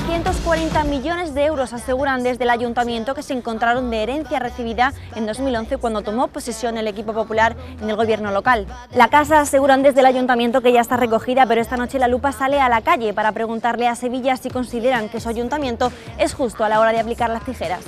340 millones de euros aseguran desde el ayuntamiento que se encontraron de herencia recibida en 2011 cuando tomó posesión el equipo popular en el gobierno local. La casa aseguran desde el ayuntamiento que ya está recogida, pero esta noche la lupa sale a la calle para preguntarle a Sevilla si consideran que su ayuntamiento es justo a la hora de aplicar las tijeras.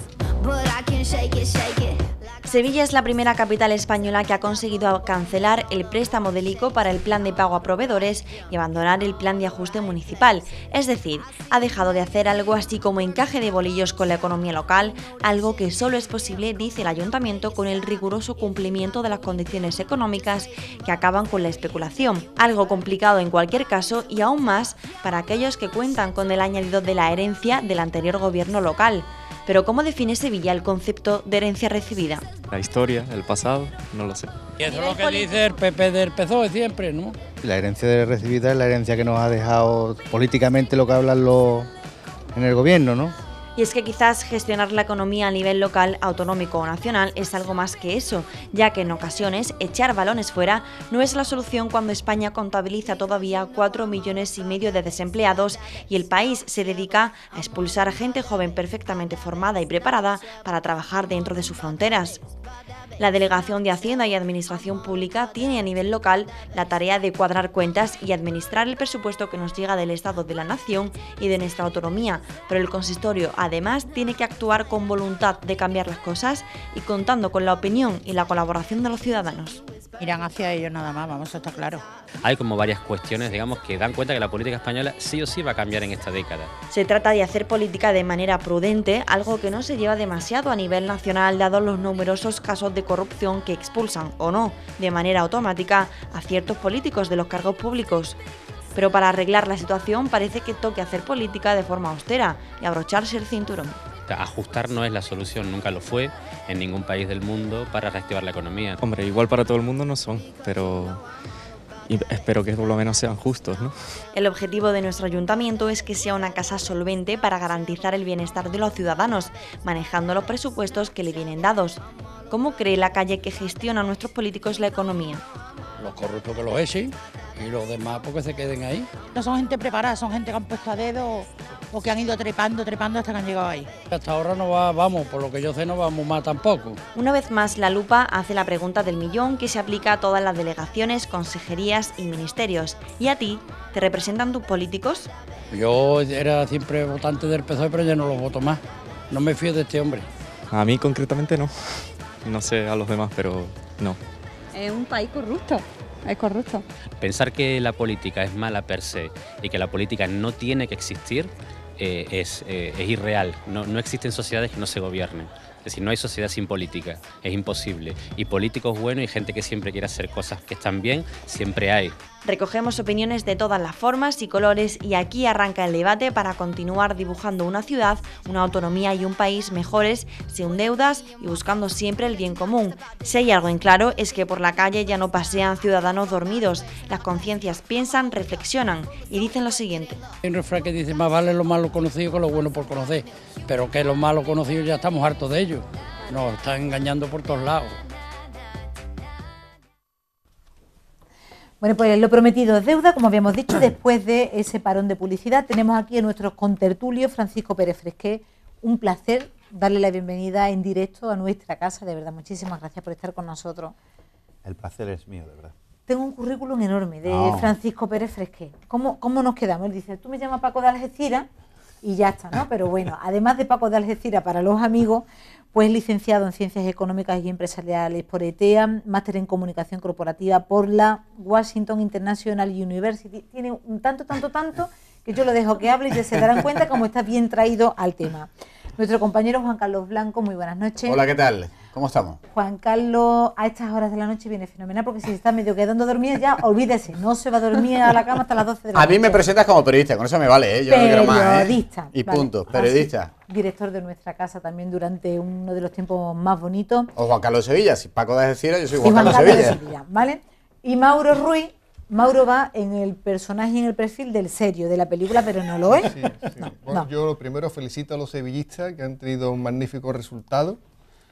Sevilla es la primera capital española que ha conseguido cancelar el préstamo del ICO para el plan de pago a proveedores y abandonar el plan de ajuste municipal. Es decir, ha dejado de hacer algo así como encaje de bolillos con la economía local, algo que solo es posible, dice el ayuntamiento, con el riguroso cumplimiento de las condiciones económicas que acaban con la especulación. Algo complicado en cualquier caso y aún más para aquellos que cuentan con el añadido de la herencia del anterior gobierno local. Pero ¿cómo define Sevilla el concepto de herencia recibida? La historia, el pasado, no lo sé. Y eso es lo que dice el PP del PSOE siempre, ¿no? La herencia recibida es la herencia que nos ha dejado políticamente lo que hablan los en el gobierno, ¿no? Y es que quizás gestionar la economía a nivel local, autonómico o nacional es algo más que eso, ya que en ocasiones echar balones fuera no es la solución cuando España contabiliza todavía 4 millones y medio de desempleados y el país se dedica a expulsar a gente joven perfectamente formada y preparada para trabajar dentro de sus fronteras. La Delegación de Hacienda y Administración Pública tiene a nivel local la tarea de cuadrar cuentas y administrar el presupuesto que nos llega del Estado de la Nación y de nuestra autonomía, pero el consistorio además tiene que actuar con voluntad de cambiar las cosas y contando con la opinión y la colaboración de los ciudadanos. Irán hacia ellos nada más, vamos, a estar claro. Hay como varias cuestiones, digamos, que dan cuenta que la política española sí o sí va a cambiar en esta década. Se trata de hacer política de manera prudente, algo que no se lleva demasiado a nivel nacional, dado los numerosos casos de corrupción que expulsan o no, de manera automática, a ciertos políticos de los cargos públicos. Pero para arreglar la situación parece que toque hacer política de forma austera y abrocharse el cinturón. Ajustar no es la solución, nunca lo fue en ningún país del mundo para reactivar la economía. Hombre, igual para todo el mundo no son, pero espero que por lo menos sean justos. El objetivo de nuestro ayuntamiento es que sea una casa solvente para garantizar el bienestar de los ciudadanos, manejando los presupuestos que le vienen dados. ¿Cómo cree la calle que gestiona a nuestros políticos la economía? Los corruptos que los sí y los demás porque pues, se queden ahí. No son gente preparada, son gente que han puesto a dedo o que han ido trepando, trepando hasta que han llegado ahí. Hasta ahora no vamos, por lo que yo sé, no vamos más tampoco. Una vez más, la lupa hace la pregunta del millón que se aplica a todas las delegaciones, consejerías y ministerios. ¿Y a ti? ¿Te representan tus políticos? Yo era siempre votante del PSOE, pero ya no los voto más. No me fío de este hombre. A mí concretamente no. No sé a los demás, pero no. Es un país corrupto. Es corrupto. Pensar que la política es mala per se y que la política no tiene que existir eh, eh, es, irreal. No, no existen sociedades que no se gobiernen. Es decir, no hay sociedad sin política, es imposible. Y políticos buenos y gente que siempre quiere hacer cosas que están bien, siempre hay. Recogemos opiniones de todas las formas y colores y aquí arranca el debate para continuar dibujando una ciudad, una autonomía y un país mejores, sin deudas y buscando siempre el bien común. Si hay algo en claro es que por la calle ya no pasean ciudadanos dormidos, las conciencias piensan, reflexionan y dicen lo siguiente. Hay un refrán que dice, más vale lo malo conocido que lo bueno por conocer, pero que lo malo conocido ya estamos hartos de ello. No, Nos están engañando por todos lados. Bueno, pues lo prometido es deuda, como habíamos dicho, después de ese parón de publicidad, tenemos aquí a nuestro contertulio Francisco Pérez Fresqué. Un placer darle la bienvenida en directo a nuestra casa, de verdad, muchísimas gracias por estar con nosotros. El placer es mío, de verdad. Tengo un currículum enorme de Francisco Pérez Fresqué. ¿Cómo, ¿Cómo nos quedamos? Él dice, tú me llamas Paco de Algeciras, y ya está, ¿no? Pero bueno, además de Paco de Algeciras, para los amigos, pues licenciado en Ciencias Económicas y Empresariales por ETEA, máster en Comunicación Corporativa por la Washington International University. Tiene un tanto, tanto, tanto que yo lo dejo que hable y se darán cuenta cómo está bien traído al tema. Nuestro compañero Juan Carlos Blanco, muy buenas noches. Hola, ¿qué tal? ¿Cómo estamos? Juan Carlos, a estas horas de la noche viene fenomenal porque si se está medio quedando dormido ya, olvídese, no se va a dormir a la cama hasta las 12 de la noche. A mí me presentas como periodista, con eso me vale, ¿eh? yo no quiero más. ¿eh? Periodista. Y punto, ah, periodista. director de nuestra casa también durante uno de los tiempos más bonitos. O Juan Carlos Sevilla, si Paco de decir, yo soy Juan, Carlos, Sevilla. ¿vale? Y Mauro Ruiz, Mauro va en el personaje, en el perfil del serio de la película, pero no lo es. Yo lo primero felicito a los sevillistas que han tenido un magnífico resultado.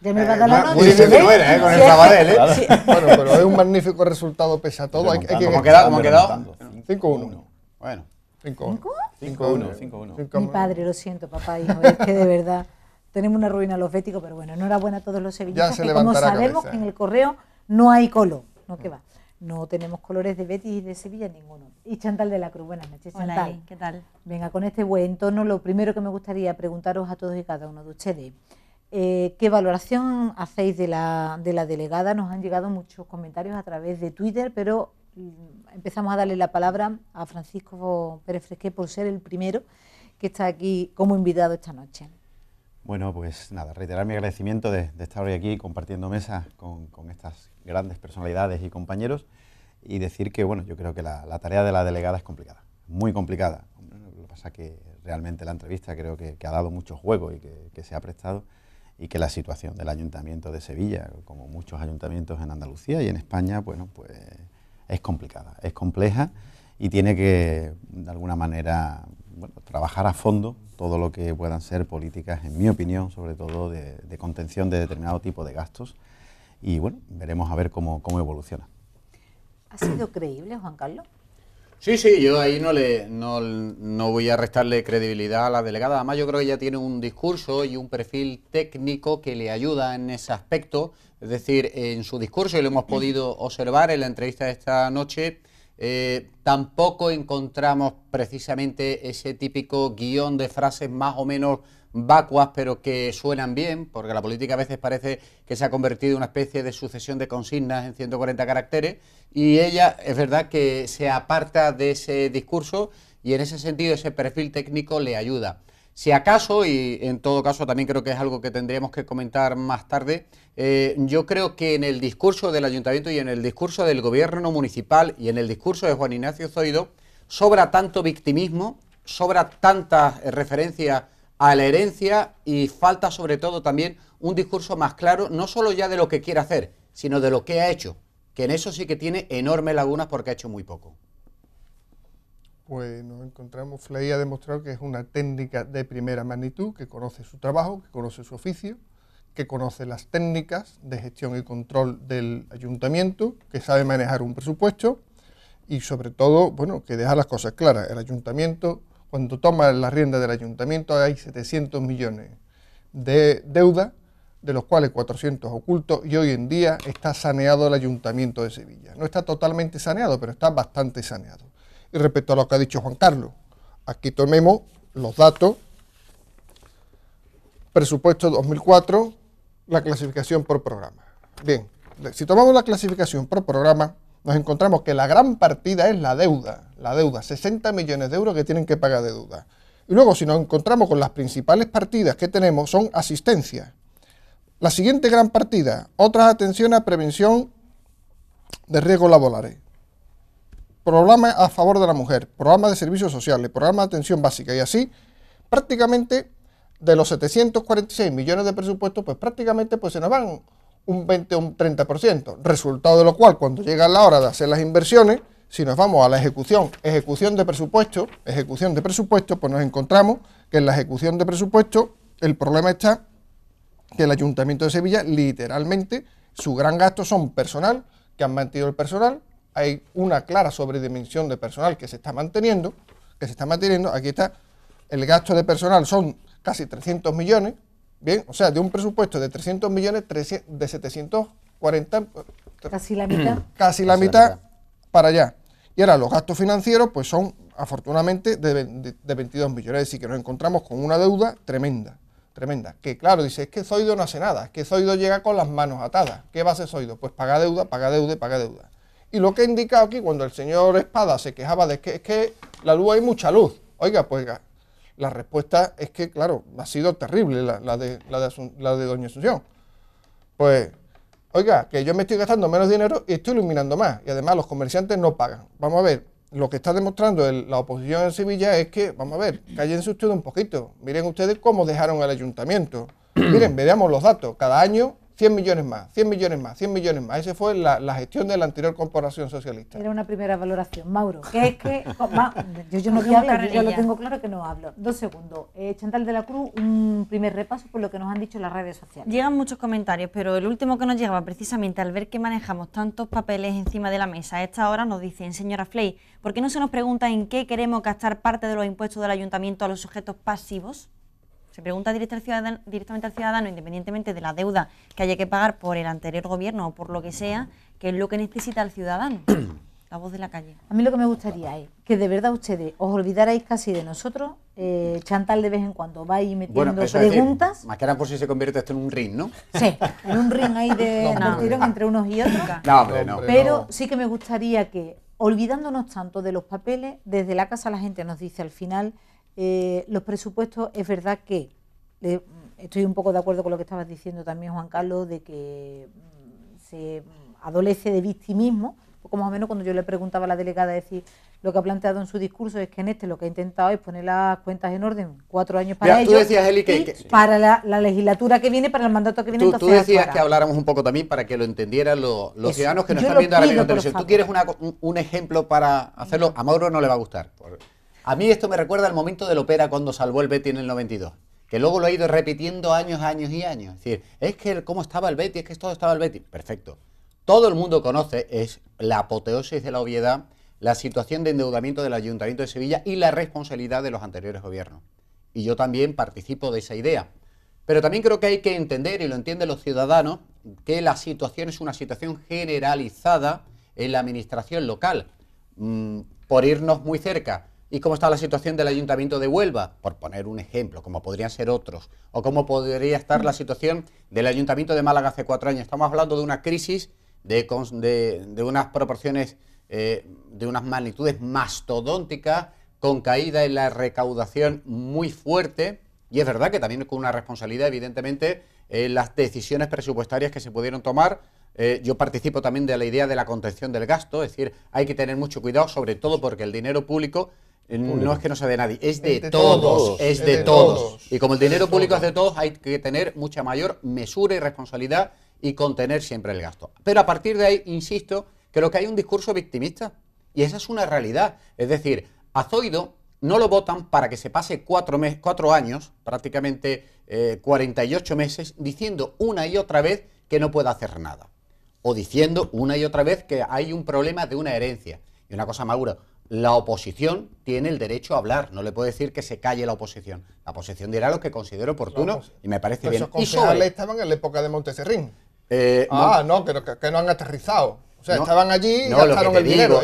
Ya me eh, va la nota. Muy que ¿eh? Con el Sabadell, ¿eh? Bueno, pero es un magnífico resultado pese a todo. ¿Cómo ha quedado? 5-1. Bueno. 5-1. 5-1. Mi padre, lo siento, papá, hijo. Es que de verdad tenemos una ruina los béticos, pero bueno, enhorabuena a todos los sevillistas. Ya se que como sabemos, en el correo no hay colo. No, que va. No tenemos colores de Betis y de Sevilla ninguno. Y Chantal de la Cruz, buenas noches, Chantal. ¿qué tal? Venga, con este buen tono, lo primero que me gustaría preguntaros a todos y cada uno de ustedes, eh, ¿qué valoración hacéis de la, de la delegada? Nos han llegado muchos comentarios a través de Twitter, pero mm, empezamos a darle la palabra a Francisco Pérez Fresqué por ser el primero que está aquí como invitado esta noche. Bueno, pues nada, reiterar mi agradecimiento de, estar hoy aquí compartiendo mesas con, estas grandes personalidades y compañeros y decir que, bueno, yo creo que la, tarea de la delegada es complicada, muy complicada. Lo que pasa es que realmente la entrevista creo que, ha dado mucho juego y que, que, se ha prestado y que la situación del Ayuntamiento de Sevilla, como muchos ayuntamientos en Andalucía y en España, bueno, pues es complicada, es compleja y tiene que, de alguna manera, bueno, trabajar a fondo todo lo que puedan ser políticas, en mi opinión, sobre todo de, contención de determinado tipo de gastos. Y bueno, veremos a ver cómo, evoluciona. ¿Ha sido creíble, Juan Carlos? Sí, sí, yo ahí no, le, no, no, voy a restarle credibilidad a la delegada. Además, yo creo que ella tiene un discurso y un perfil técnico que le ayuda en ese aspecto. Es decir, en su discurso, y lo hemos podido observar en la entrevista de esta noche, eh, tampoco encontramos precisamente ese típico guión de frases más o menos vacuas, pero que suenan bien, porque la política a veces parece que se ha convertido en una especie de sucesión de consignas en 140 caracteres, y ella es verdad que se aparta de ese discurso y en ese sentido ese perfil técnico le ayuda. Si acaso, y en todo caso también creo que es algo que tendríamos que comentar más tarde, eh, yo creo que en el discurso del ayuntamiento y en el discurso del gobierno municipal y en el discurso de Juan Ignacio Zoido sobra tanto victimismo, sobra tantas referencias a la herencia y falta sobre todo también un discurso más claro, no solo ya de lo que quiere hacer, sino de lo que ha hecho, que en eso sí que tiene enormes lagunas porque ha hecho muy poco pues nos encontramos, Flay ha demostrado que es una técnica de primera magnitud, que conoce su trabajo, que conoce su oficio, que conoce las técnicas de gestión y control del ayuntamiento, que sabe manejar un presupuesto y sobre todo, bueno, que deja las cosas claras. El ayuntamiento, cuando toma la rienda del ayuntamiento hay 700 millones de deuda, de los cuales 400 ocultos y hoy en día está saneado el ayuntamiento de Sevilla. No está totalmente saneado, pero está bastante saneado y respecto a lo que ha dicho Juan Carlos. Aquí tomemos los datos, presupuesto 2004, la clasificación por programa. Bien, si tomamos la clasificación por programa, nos encontramos que la gran partida es la deuda, la deuda, 60 millones de euros que tienen que pagar de deuda. Y luego, si nos encontramos con las principales partidas que tenemos, son asistencia. La siguiente gran partida, otras atenciones a prevención de riesgos laborales programas a favor de la mujer, programas de servicios sociales, programas de atención básica y así, prácticamente de los 746 millones de presupuestos, pues prácticamente pues se nos van un 20 o un 30%, resultado de lo cual cuando llega la hora de hacer las inversiones, si nos vamos a la ejecución, ejecución de presupuesto, ejecución de presupuesto, pues nos encontramos que en la ejecución de presupuestos el problema está que el Ayuntamiento de Sevilla literalmente su gran gasto son personal, que han mantenido el personal, hay una clara sobredimensión de personal que se está manteniendo, que se está manteniendo, aquí está, el gasto de personal son casi 300 millones, bien, o sea, de un presupuesto de 300 millones, de 740... Eh, casi la mitad. Casi la mitad para allá. Y ahora los gastos financieros pues son afortunadamente de, 22 millones, es decir, que nos encontramos con una deuda tremenda tremenda. Que claro, dice, es que Zoido no hace nada, es que Zoido llega con las manos atadas. ¿Qué va a hacer Zoido? Pues paga deuda, paga deuda paga deuda. Y lo que he indicado aquí, cuando el señor Espada se quejaba de que es que la luz hay mucha luz. Oiga, pues la respuesta es que, claro, ha sido terrible la, de, la, de, Doña Asunción. Pues, oiga, que yo me estoy gastando menos dinero y estoy iluminando más. Y además los comerciantes no pagan. Vamos a ver, lo que está demostrando la oposición en Sevilla es que, vamos a ver, cállense ustedes un poquito. Miren ustedes cómo dejaron al ayuntamiento. Miren, veamos los datos. Cada año 100 millones más, 100 millones más, 100 millones más. Esa fue la, gestión de la anterior corporación socialista. Era una primera valoración. Mauro, que es que... yo, no quiero hablar, yo lo tengo claro que no hablo. Dos segundos. Eh, Chantal de la Cruz, un primer repaso por lo que nos han dicho las redes sociales. Llegan muchos comentarios, pero el último que nos llegaba precisamente al ver que manejamos tantos papeles encima de la mesa a esta hora nos dicen, señora Fley, ¿por qué no se nos pregunta en qué queremos gastar parte de los impuestos del ayuntamiento a los sujetos pasivos? se pregunta directamente al ciudadano, independientemente de la deuda que haya que pagar por el anterior gobierno o por lo que sea, qué es lo que necesita el ciudadano. la voz de la calle. A mí lo que me gustaría es que de verdad ustedes os olvidarais casi de nosotros. Eh, chantal de vez en cuando va y metiendo bueno, preguntas. más que nada por si se convierte esto en un ring, ¿no? Sí, en un ring ahí de no, entre unos y otros. Pero sí que me gustaría que, olvidándonos tanto de los papeles, desde la casa la gente nos dice al final eh, los presupuestos, es verdad que eh, estoy un poco de acuerdo con lo que estabas diciendo también, Juan Carlos, de que mm, se adolece de victimismo, poco más o menos cuando yo le preguntaba a la delegada, decir, lo que ha planteado en su discurso es que en este lo que ha intentado es poner las cuentas en orden, cuatro años para ellos para la, legislatura que viene, para el mandato que viene. Tú, decías que habláramos un poco también para que lo entendieran los, ciudadanos que nos están viendo ahora mismo Tú quieres un, ejemplo para hacerlo, a Mauro no le va a gustar. A mí esto me recuerda al momento del Opera cuando salvó el Betty en el 92, que luego lo he ido repitiendo años, años y años. Es decir, es que cómo estaba el Betty, es que todo estaba el Betty. Perfecto. Todo el mundo conoce, es la apoteosis de la obviedad, la situación de endeudamiento del Ayuntamiento de Sevilla y la responsabilidad de los anteriores gobiernos. Y yo también participo de esa idea. Pero también creo que hay que entender, y lo entienden los ciudadanos, que la situación es una situación generalizada en la administración local. Mm, por irnos muy cerca, y cómo está la situación del Ayuntamiento de Huelva, por poner un ejemplo, como podrían ser otros, o cómo podría estar la situación del Ayuntamiento de Málaga hace cuatro años. Estamos hablando de una crisis de, unas proporciones, eh, de unas magnitudes mastodónticas, con caída en la recaudación muy fuerte, y es verdad que también con una responsabilidad, evidentemente, las decisiones presupuestarias que se pudieron tomar. Eh, yo participo también de la idea de la contención del gasto, es decir, hay que tener mucho cuidado, sobre todo porque el dinero público no es que no sea de nadie, es de, todos, es de, todos. Y como el dinero público es de todos, hay que tener mucha mayor mesura y responsabilidad y contener siempre el gasto. Pero a partir de ahí, insisto, creo que hay un discurso victimista y esa es una realidad. Es decir, a Zoido no lo votan para que se pase cuatro, meses, cuatro años, prácticamente 48 eh, meses, diciendo una y otra vez que no puede hacer nada. O diciendo una y otra vez que hay un problema de una herencia. Y una cosa, Mauro, la oposición tiene el derecho a hablar, no le puede decir que se calle la oposición. La oposición dirá lo que considero oportuno y me parece bien. Esos sobre... estaban en la época de Monteserrín. Eh, ah, no, que, no han aterrizado. O sea, estaban allí y gastaron el dinero.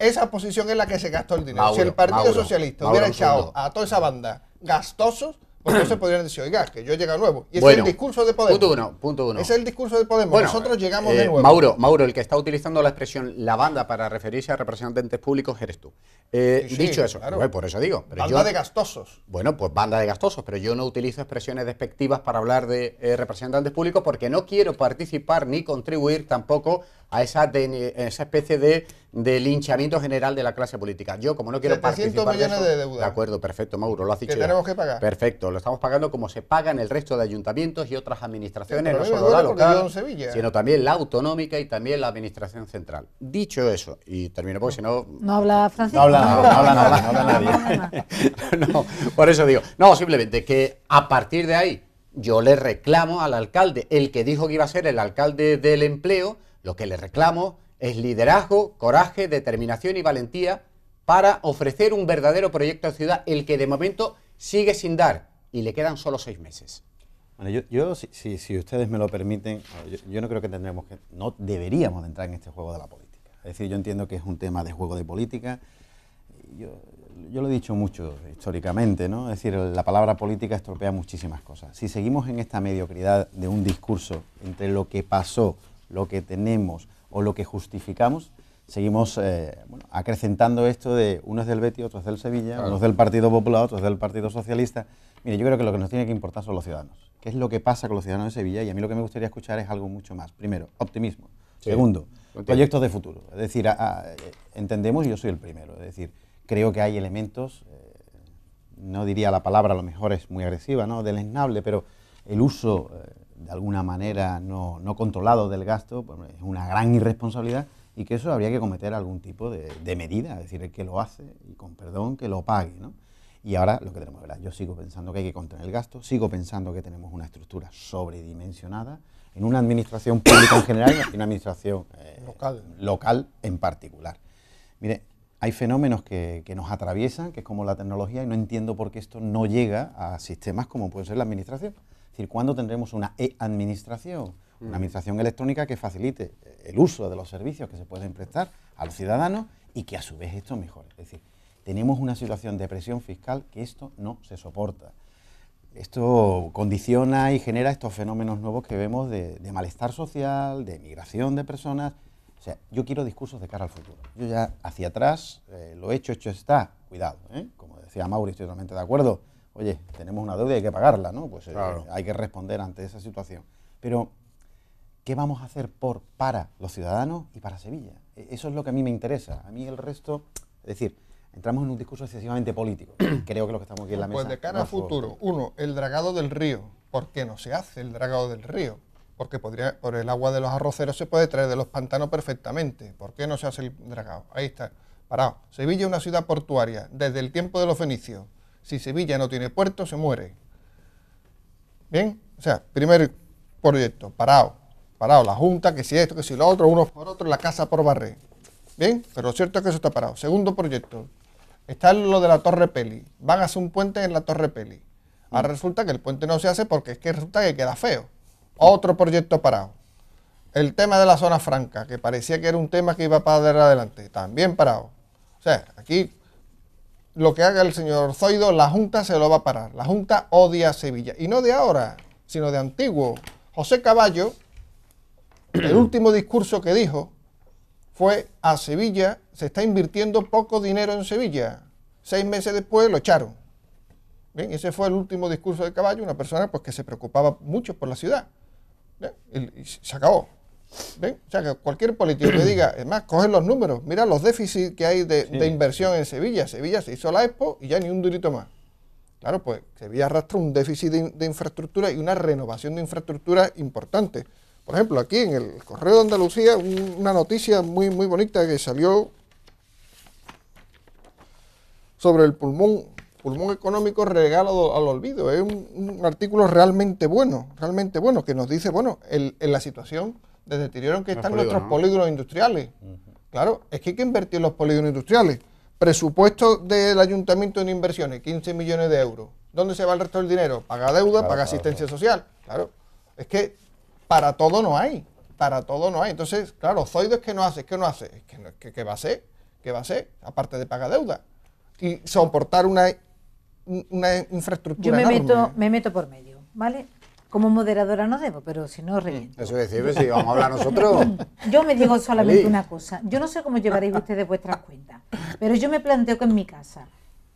esa, oposición es la que se gastó el dinero. si el Partido Socialista hubiera echado a toda esa banda gastosos, entonces podrían decir, oiga, que yo llega nuevo. Y es el discurso de Podemos. Punto uno, punto uno. Es el discurso de Podemos. Nosotros llegamos eh, de nuevo. Mauro, Mauro, el que está utilizando la expresión la banda para referirse a representantes públicos eres tú. Eh, dicho eso, eh, por eso digo. Pero banda de gastosos. Bueno, pues banda de gastosos, pero yo no utilizo expresiones despectivas para hablar de representantes públicos porque no quiero participar ni contribuir tampoco a esa, esa especie de del hinchamiento general de la clase política. Yo, como no quiero participar millones de, de acuerdo, perfecto, Mauro, lo has dicho. Que tenemos que pagar. Perfecto, lo estamos pagando como se paga en el resto de ayuntamientos y otras administraciones, no solo la local, sino también la autonómica y también la administración central. Dicho eso, y termino porque si no... No habla Francisco. No habla, habla, no habla nadie. por eso digo, no, simplemente que a partir de ahí yo le reclamo al alcalde, el que dijo que iba a ser el alcalde del empleo, lo que le reclamo es liderazgo, coraje, determinación y valentía para ofrecer un verdadero proyecto de ciudad, el que de momento sigue sin dar y le quedan solo seis meses. Bueno, yo, si, ustedes me lo permiten, yo, no creo que tendremos que, no deberíamos entrar en este juego de la política. Es decir, yo entiendo que es un tema de juego de política. Yo, yo lo he dicho mucho históricamente, ¿no? Es decir, la palabra política estropea muchísimas cosas. Si seguimos en esta mediocridad de un discurso entre lo que pasó, lo que tenemos, o lo que justificamos, seguimos eh, acrecentando esto de unos del Betis, otros del Sevilla, unos del Partido Popular, otros del Partido Socialista. Mire, yo creo que lo que nos tiene que importar son los ciudadanos. ¿Qué es lo que pasa con los ciudadanos de Sevilla? Y a mí lo que me gustaría escuchar es algo mucho más. Primero, optimismo. Segundo, proyectos de futuro. Es decir, entendemos, y yo soy el primero, es decir, creo que hay elementos, eh, no diría la palabra, a lo mejor es muy agresiva, ¿no? enable, pero el uso... Eh, de alguna manera no, controlado del gasto, pues, es una gran irresponsabilidad y que eso habría que cometer algún tipo de, medida, es decir, el que lo hace y con perdón que lo pague. ¿no? Y ahora lo que tenemos, ¿verdad? yo sigo pensando que hay que contener el gasto, sigo pensando que tenemos una estructura sobredimensionada en una administración pública en general y en una administración eh, local. local en particular. Mire, hay fenómenos que, que, nos atraviesan, que es como la tecnología, y no entiendo por qué esto no llega a sistemas como puede ser la administración decir, ¿cuándo tendremos una e-administración? Una mm. administración electrónica que facilite eh, el uso de los servicios que se pueden prestar a los ciudadanos y que a su vez esto mejore. Es decir, tenemos una situación de presión fiscal que esto no se soporta. Esto condiciona y genera estos fenómenos nuevos que vemos de, malestar social, de migración de personas. O sea, yo quiero discursos de cara al futuro. Yo ya hacia atrás, eh, lo hecho, hecho está, cuidado. ¿eh? Como decía Mauri, estoy totalmente de acuerdo oye, tenemos una deuda y hay que pagarla, ¿no? Pues eh, hay que responder ante esa situación. Pero, ¿qué vamos a hacer por, para los ciudadanos y para Sevilla? E, eso es lo que a mí me interesa. A mí el resto, es decir, entramos en un discurso excesivamente político. Creo que lo que estamos aquí en la pues mesa... Pues de cara a futuro, uno, el dragado del río. ¿Por qué no se hace el dragado del río? Porque por el agua de los arroceros se puede traer de los pantanos perfectamente. ¿Por qué no se hace el dragado? Ahí está, parado. Sevilla es una ciudad portuaria desde el tiempo de los fenicios si Sevilla no tiene puerto, se muere. Bien, o sea, primer proyecto, parado, parado, la Junta, que si esto, que si lo otro, uno por otro, la casa por barrer. Bien, pero lo cierto es que eso está parado. Segundo proyecto, está lo de la Torre Peli. Van a hacer un puente en la Torre Peli. Ahora mm. resulta que el puente no se hace porque es que resulta que queda feo. Otro proyecto parado. El tema de la zona franca, que parecía que era un tema que iba para adelante, también parado. O sea, aquí lo que haga el señor Zoido, la Junta se lo va a parar. La Junta odia a Sevilla. Y no de ahora, sino de antiguo. José Caballo, el último discurso que dijo fue a Sevilla, se está invirtiendo poco dinero en Sevilla. Seis meses después lo echaron. ¿Bien? Ese fue el último discurso de Caballo, una persona pues, que se preocupaba mucho por la ciudad. Y se acabó. ¿Ven? O sea, que cualquier político que diga, es más, coge los números, mira los déficits que hay de, inversión en Sevilla. Sevilla se hizo la Expo y ya ni un durito más. Claro, pues Sevilla arrastra un déficit de, infraestructura y una renovación de infraestructura importante. Por ejemplo, aquí en el Correo de Andalucía, una noticia muy, muy bonita que salió sobre el pulmón, pulmón económico regalado al olvido. Es un, artículo realmente bueno, realmente bueno, que nos dice, bueno, en la situación desde deterioro que están nuestros polígonos industriales. Claro, es que hay que invertir en los polígonos industriales. Presupuesto del ayuntamiento en inversiones, 15 millones de euros. ¿Dónde se va el resto del dinero? Paga deuda, paga asistencia social. Claro, es que para todo no hay. Para todo no hay. Entonces, claro, Zoido es que no hace, que no hace, es que, no, que, va a ser, que va a ser, aparte de pagar deuda. Y soportar una, infraestructura. Yo me, Meto, me meto por medio, ¿vale? Como moderadora no debo, pero si no, reviento. Eso es decir, si vamos a hablar nosotros. Yo me digo solamente una cosa. Yo no sé cómo llevaréis ustedes vuestras cuentas, pero yo me planteo que en mi casa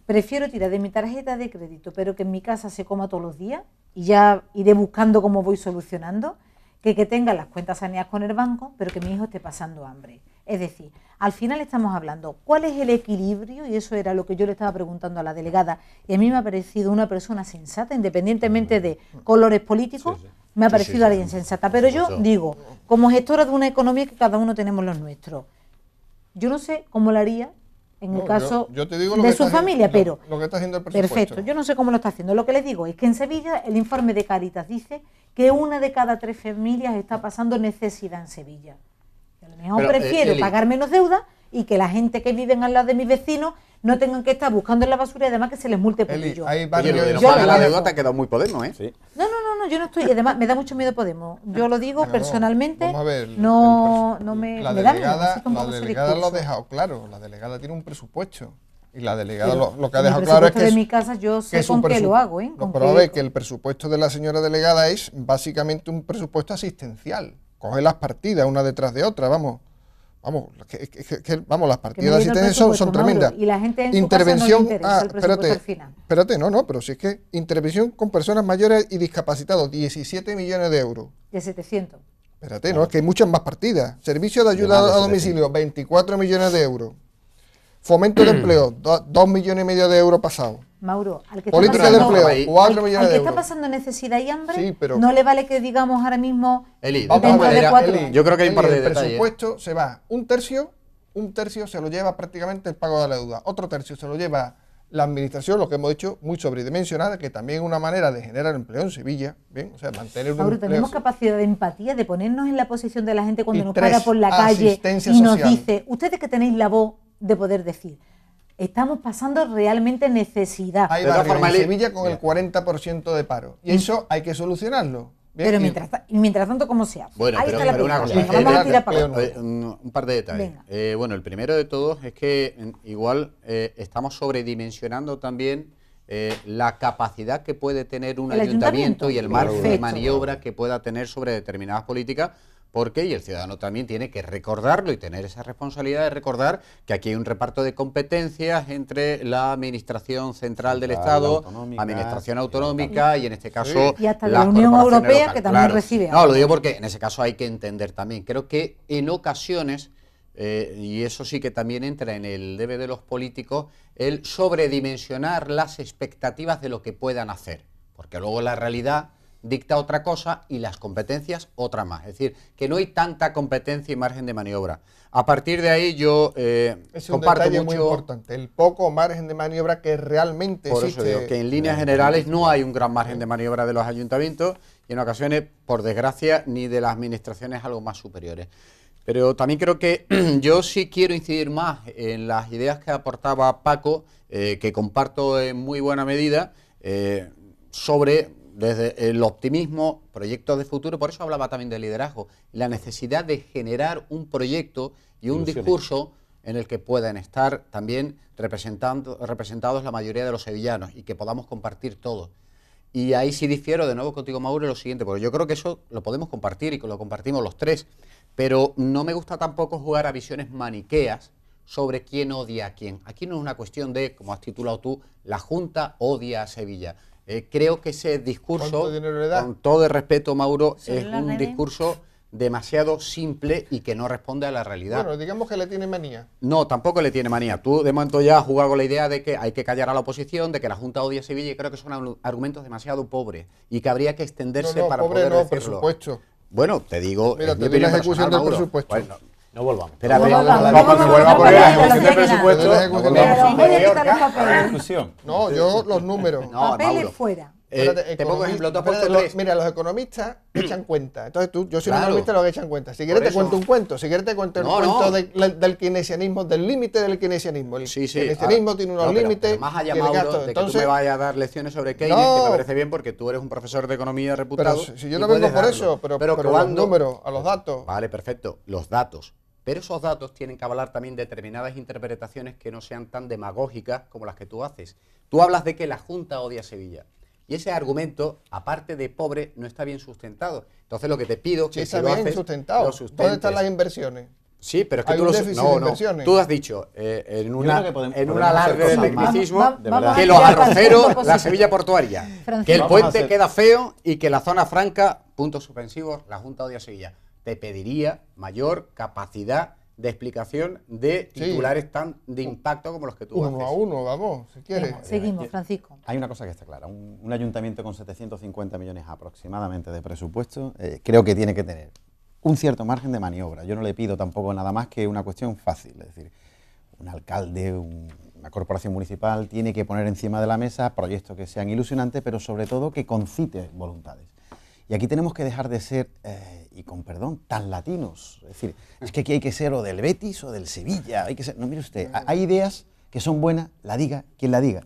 prefiero tirar de mi tarjeta de crédito, pero que en mi casa se coma todos los días y ya iré buscando cómo voy solucionando, que que tenga las cuentas saneadas con el banco, pero que mi hijo esté pasando hambre. Es decir, al final estamos hablando, ¿cuál es el equilibrio? Y eso era lo que yo le estaba preguntando a la delegada. Y a mí me ha parecido una persona sensata, independientemente de colores políticos, me ha parecido alguien sensata. Pero yo digo, como gestora de una economía que cada uno tenemos los nuestros, yo no sé cómo lo haría en el caso de su familia, pero... Lo que está haciendo el perfecto, yo no sé cómo lo está haciendo. Lo que les digo es que en Sevilla el informe de Caritas dice que una de cada tres familias está pasando necesidad en Sevilla mejor eh, prefiero pagar menos deuda y que la gente que vive al lado de mis vecinos no tengan que estar buscando en la basura y además que se les multe por Hay no la deuda te ha quedado muy Podemos, ¿eh? No, no, no, no, yo no estoy. Además, me da mucho miedo Podemos. Yo lo digo personalmente. no, no me, la delegada, lo ha dejado claro. La delegada tiene un presupuesto. Y la delegada lo, que ha dejado claro es que. de mi casa yo sé con qué lo hago, ¿eh? que el presupuesto de la señora delegada es básicamente un presupuesto asistencial coge las partidas una detrás de otra, vamos. Vamos, vamos las partidas son, tremendas. y la gente intervención, no ah, espérate, espérate, no, no, pero si es que intervención con personas mayores y discapacitados, 17 millones de euros. De 700. Espérate, no, es que hay muchas más partidas. Servicio de ayuda a, domicilio, 24 millones de euros. Fomento de empleo, 2 millones y medio de euros pasado Mauro, al que está pasando, está pasando necesidad y hambre, no le vale que digamos ahora mismo Eli, de cuatro. yo creo que hay un par de El presupuesto se va un tercio, un tercio se lo lleva prácticamente el pago de la deuda, otro tercio se lo lleva la administración, lo que hemos dicho muy sobredimensionada, que también es una manera de generar empleo en Sevilla, ¿bien? O sea, mantener un tenemos capacidad de empatía, de ponernos en la posición de la gente cuando nos para por la calle y nos dice, ustedes que tenéis la voz de poder decir, estamos pasando realmente necesidad. Hay forma en Sevilla con el 40% de paro. Y mm. eso hay que solucionarlo. pero mientras, tanto, ¿cómo se hace? Bueno, pero, una cosa. Eh, eh, un par de detalles. Eh, bueno, el primero de todos es que igual estamos sobredimensionando también la capacidad que puede tener un ayuntamiento, ayuntamiento, y el margen de maniobra que pueda tener sobre determinadas políticas porque, y el ciudadano también tiene que recordarlo y tener esa responsabilidad de recordar que aquí hay un reparto de competencias entre la Administración Central del Estado, Administración Autonómica y en este caso y la Unión Europea que también recibe. No, lo digo porque en ese caso hay que entender también. Creo que en ocasiones... Eh, y eso sí que también entra en el debe de los políticos, el sobredimensionar las expectativas de lo que puedan hacer, porque luego la realidad dicta otra cosa y las competencias otra más. Es decir, que no hay tanta competencia y margen de maniobra. A partir de ahí yo eh, es un comparto detalle muy importante, el poco margen de maniobra que realmente existe. Por eso que en líneas generales no hay un gran margen de maniobra de los ayuntamientos y en ocasiones, por desgracia, ni de las administraciones algo más superiores. Pero también creo que yo sí quiero incidir más en las ideas que aportaba Paco, eh, que comparto en muy buena medida, eh, sobre desde el optimismo, proyectos de futuro, por eso hablaba también de liderazgo, la necesidad de generar un proyecto y un discurso en el que puedan estar también representando, representados la mayoría de los sevillanos y que podamos compartir todo. Y ahí sí difiero de nuevo contigo, Mauro, lo siguiente, porque yo creo que eso lo podemos compartir y que lo compartimos los tres, pero no me gusta tampoco jugar a visiones maniqueas sobre quién odia a quién. Aquí no es una cuestión de, como has titulado tú, la Junta odia a Sevilla. Eh, creo que ese discurso, con todo el respeto, Mauro, es un discurso demasiado simple y que no responde a la realidad. Bueno, digamos que le tiene manía. No, tampoco le tiene manía. Tú de momento ya has jugado la idea de que hay que callar a la oposición, de que la Junta odia a Sevilla y creo que son argumentos demasiado pobres y que habría que extenderse para pobre poder no, presupuesto. Bueno, te digo, Mira, te la ejecución del presupuesto. Bueno, no volvamos. Espera, no, No vuelva a poner la ejecución del presupuesto. No, yo los números. Papeles fuera. Eh, te pongo ejemplo, tú has Mira, los economistas echan cuenta. Entonces tú, yo soy un economista, lo que echan cuenta. Si quieres te cuento un cuento, si quieres te cuento el cuento del keynesianismo, del límite del keynesianismo. El keynesianismo ah, tiene unos límites. más allá, Mauro, de que tú me vayas a dar lecciones sobre Keynes, que me parece bien porque tú eres un profesor de economía reputado. si yo no vengo por eso, pero, pero, a números, a los datos. Vale, perfecto, los datos. Pero esos datos tienen que avalar también determinadas interpretaciones que no sean tan demagógicas como las que tú haces. Tú hablas de que la Junta odia a Sevilla. Y ese argumento, aparte de pobre, no está bien sustentado. Entonces lo que te pido es que lo sustentado. ¿Dónde están las inversiones? Sí, pero es que tú, los, has dicho eh, en un alarde de tecnicismo que los arroceros, la Sevilla portuaria, que el puente queda feo y que la zona franca, puntos suspensivos, la Junta odia Sevilla te pediría mayor capacidad de explicación de titulares tan de impacto como los que tú uno a uno, dos, si quieres. seguimos, Francisco. Hay una cosa que está clara, un, ayuntamiento con 750 millones aproximadamente de presupuesto eh, creo que tiene que tener un cierto margen de maniobra. Yo no le pido tampoco nada más que una cuestión fácil, es decir, un alcalde, una corporación municipal tiene que poner encima de la mesa proyectos que sean ilusionantes, pero sobre todo que concite voluntades. Y aquí tenemos que dejar de ser, eh, y con perdón, tan latinos. Es decir, es que aquí hay que ser o del Betis o del Sevilla. Hay que ser, no, mire usted, hay ideas que son buenas, la diga quien la diga.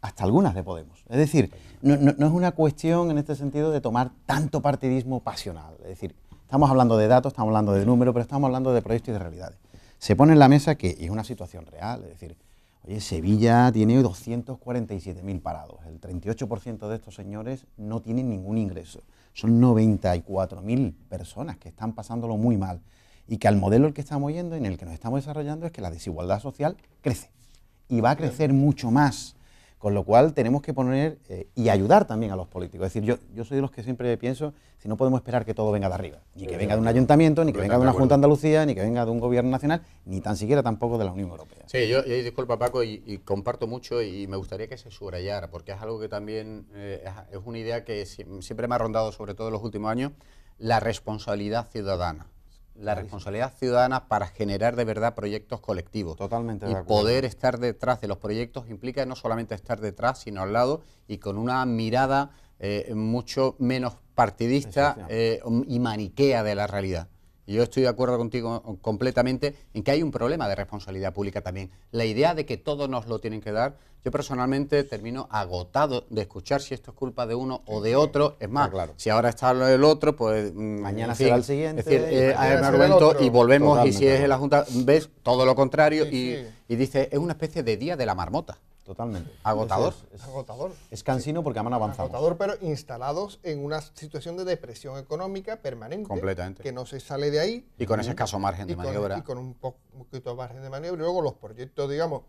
Hasta algunas de Podemos. Es decir, no, es una cuestión en este sentido de tomar tanto partidismo pasional. Es decir, estamos hablando de datos, estamos hablando de números, pero estamos hablando de proyectos y de realidades. Se pone en la mesa que es una situación real, es decir, Oye, Sevilla tiene 247.000 parados. El 38% de estos señores no tienen ningún ingreso. Son 94.000 personas que están pasándolo muy mal y que al modelo el que estamos yendo, en el que nos estamos desarrollando, es que la desigualdad social crece y va a crecer mucho más con lo cual tenemos que poner eh, y ayudar también a los políticos. Es decir, yo, yo soy de los que siempre pienso, si no podemos esperar que todo venga de arriba, ni que venga de un ayuntamiento, ni que venga de una Junta de Andalucía, ni que venga de un gobierno nacional, ni tan siquiera tampoco de la Unión Europea. Sí, yo, disculpa Paco y, comparto mucho y me gustaría que se subrayara, porque es algo que también eh, es una idea que siempre me ha rondado, sobre todo en los últimos años, la responsabilidad ciudadana la responsabilidad ciudadana para generar de verdad proyectos colectivos. Totalmente. Y poder estar detrás de los proyectos implica no solamente estar detrás, sino al lado y con una mirada eh, mucho menos partidista eh, y maniquea de la realidad yo estoy de acuerdo contigo completamente en que hay un problema de responsabilidad pública también. La idea de que todos nos lo tienen que dar, yo personalmente termino agotado de escuchar si esto es culpa de uno o de otro. Es más, si ahora está el otro, pues mm, mañana será el siguiente. Es decir, eh, argumento y volvemos y si es en la Junta, ves todo lo contrario y, dice y es una especie de día de la marmota. Totalmente. Agotador. es, agotador. Es cansino porque han avanzado. Agotador, pero instalados en una situación de depresión económica permanente. Completamente. Que no se sale de ahí. Y con ese escaso margen de maniobra. y con un, poquito de margen de maniobra. Y luego los proyectos, digamos,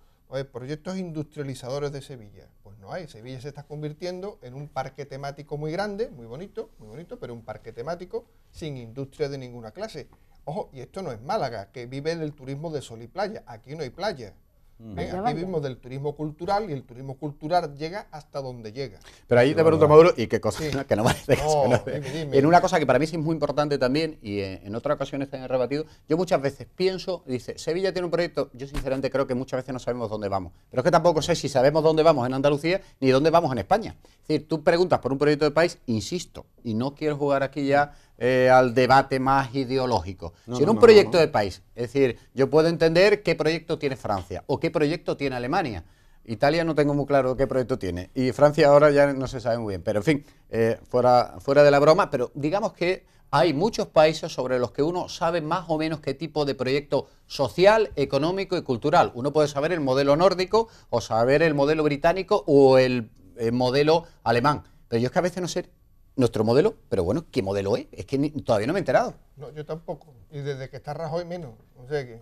proyectos industrializadores de Sevilla. Pues no hay. Sevilla se está convirtiendo en un parque temático muy grande, muy bonito, muy bonito, pero un parque temático sin industria de ninguna clase. Ojo, y esto no es Málaga, que vive del turismo de sol y playa. Aquí no hay playa vivimos aquí del turismo cultural y el turismo cultural llega hasta donde llega. Pero ahí te pregunto, Maduro, y qué cosa, que no me no, En una cosa que para mí sí es muy importante también, y en, otras ocasiones también he rebatido, yo muchas veces pienso, dice, Sevilla tiene un proyecto, yo sinceramente creo que muchas veces no sabemos dónde vamos. Pero es que tampoco sé si sabemos dónde vamos en Andalucía ni dónde vamos en España. Es decir, tú preguntas por un proyecto de país, insisto, y no quiero jugar aquí ya eh, al debate más ideológico, sino un proyecto de país. Es decir, yo puedo entender qué proyecto tiene Francia o qué proyecto tiene Alemania. Italia no tengo muy claro qué proyecto tiene y Francia ahora ya no se sabe muy bien. Pero en fin, eh, fuera, fuera de la broma, pero digamos que hay muchos países sobre los que uno sabe más o menos qué tipo de proyecto social, económico y cultural. Uno puede saber el modelo nórdico o saber el modelo británico o el, el modelo alemán. Pero yo es que a veces no sé nuestro modelo, pero bueno, ¿qué modelo es? Es que todavía no me he enterado. No, yo tampoco. Y desde que está Rajoy menos. O sea que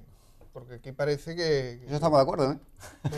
porque aquí parece que... Yo estamos de acuerdo, ¿eh?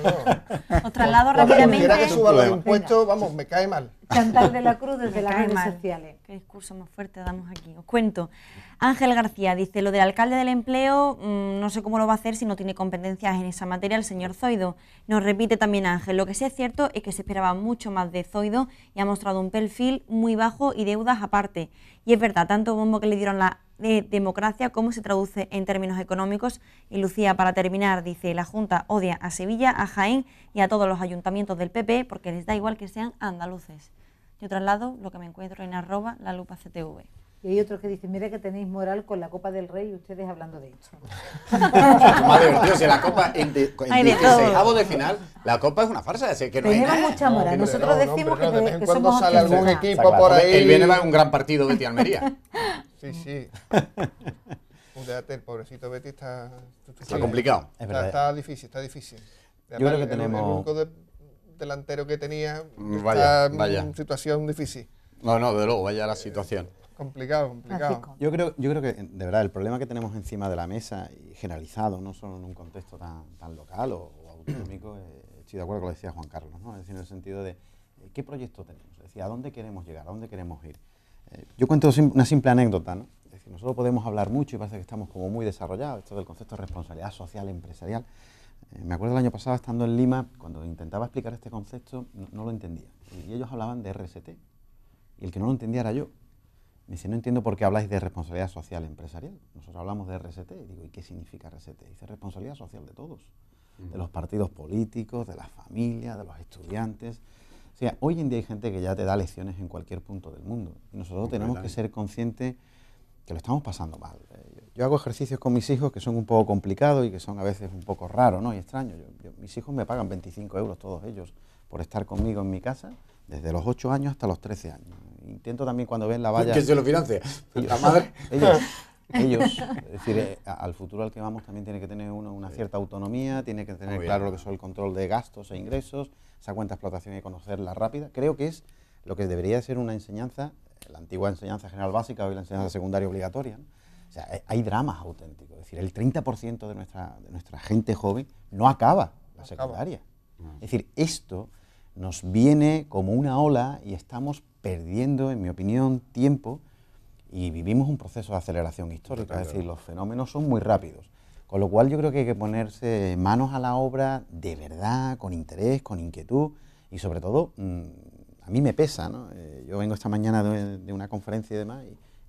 No. Os traslado rápidamente... Cualquiera que suba los impuestos, vamos, me cae mal. Chantal de la Cruz desde las redes sociales. Qué discurso más fuerte damos aquí. Os cuento. Ángel García dice, lo del alcalde del empleo, mm, no sé cómo lo va a hacer si no tiene competencias en esa materia el señor Zoido. Nos repite también Ángel, lo que sí es cierto es que se esperaba mucho más de Zoido y ha mostrado un perfil muy bajo y deudas aparte. Y es verdad, tanto bombo que le dieron la de democracia, cómo se traduce en términos económicos. Y Lucía, para terminar, dice, la Junta odia a Sevilla, a Jaén y a todos los ayuntamientos del PP porque les da igual que sean andaluces. Yo traslado lo que me encuentro en arroba la lupa CTV. Y hay otros que dicen, mira que tenéis moral con la Copa del Rey y ustedes hablando de esto. Madre mía, si la Copa en, de, en de, de final, la Copa es una farsa. Es que no hay nada. Nosotros decimos que, de vez algún equipo por ahí. El viene un gran partido de Almería. Sí, mm. sí. el pobrecito Betty está... Está complicado. está, difícil, está difícil. Yo creo que tenemos... El único delantero que tenía mm, vaya, está situación difícil. No, no, de luego, vaya la situación. Complicado, complicado. Yo creo, yo creo que, de verdad, el problema que tenemos encima de la mesa, y generalizado, no solo en un contexto tan, tan local o, autonómico, eh, estoy de acuerdo con lo que decía Juan Carlos, ¿no? Es en el sentido de, eh, ¿qué proyecto tenemos? Es ¿a dónde queremos llegar? ¿A dónde queremos ir? yo cuento una simple anécdota, ¿no? Es decir, nosotros podemos hablar mucho y parece que estamos como muy desarrollados, esto del concepto de responsabilidad social empresarial. Eh, me acuerdo el año pasado estando en Lima, cuando intentaba explicar este concepto, no, lo entendía. Y ellos hablaban de RST. Y el que no lo entendía era yo. Me dice, no entiendo por qué habláis de responsabilidad social empresarial. Nosotros hablamos de RST. Y digo, ¿y qué significa RST? Dice, responsabilidad social de todos. De los partidos políticos, de las familias, de los estudiantes, o sea, hoy en día hay gente que ya te da lecciones en cualquier punto del mundo. nosotros tenemos que ser conscientes que lo estamos pasando mal. Eh, yo hago ejercicios con mis hijos que son un poco complicados y que son a veces un poco raros y extraños. mis hijos me pagan 25 euros todos ellos por estar conmigo en mi casa desde los 8 años hasta los 13 años. Intento también cuando ven la valla... Que se lo financia? La madre. ellos, es decir, eh, al futuro al que vamos también tiene que tener una cierta autonomía, tiene que tener claro lo que es el control de gastos e ingresos, esa cuenta de explotación y conocerla rápida. Creo que es lo que debería ser una enseñanza, la antigua enseñanza general básica, y la enseñanza secundaria obligatoria. O sea, hay dramas auténticos. Es decir, el 30% de nuestra, nuestra gente joven no acaba la secundaria. Mm. Es decir, esto nos viene como una ola y estamos perdiendo, en mi opinión, tiempo y vivimos un proceso de aceleración histórica, es decir, los fenómenos son muy rápidos. Con lo cual yo creo que hay que ponerse manos a la obra de verdad, con interés, con inquietud y sobre todo, mm, a mí me pesa, ¿no? Eh, yo vengo esta mañana de, una conferencia y demás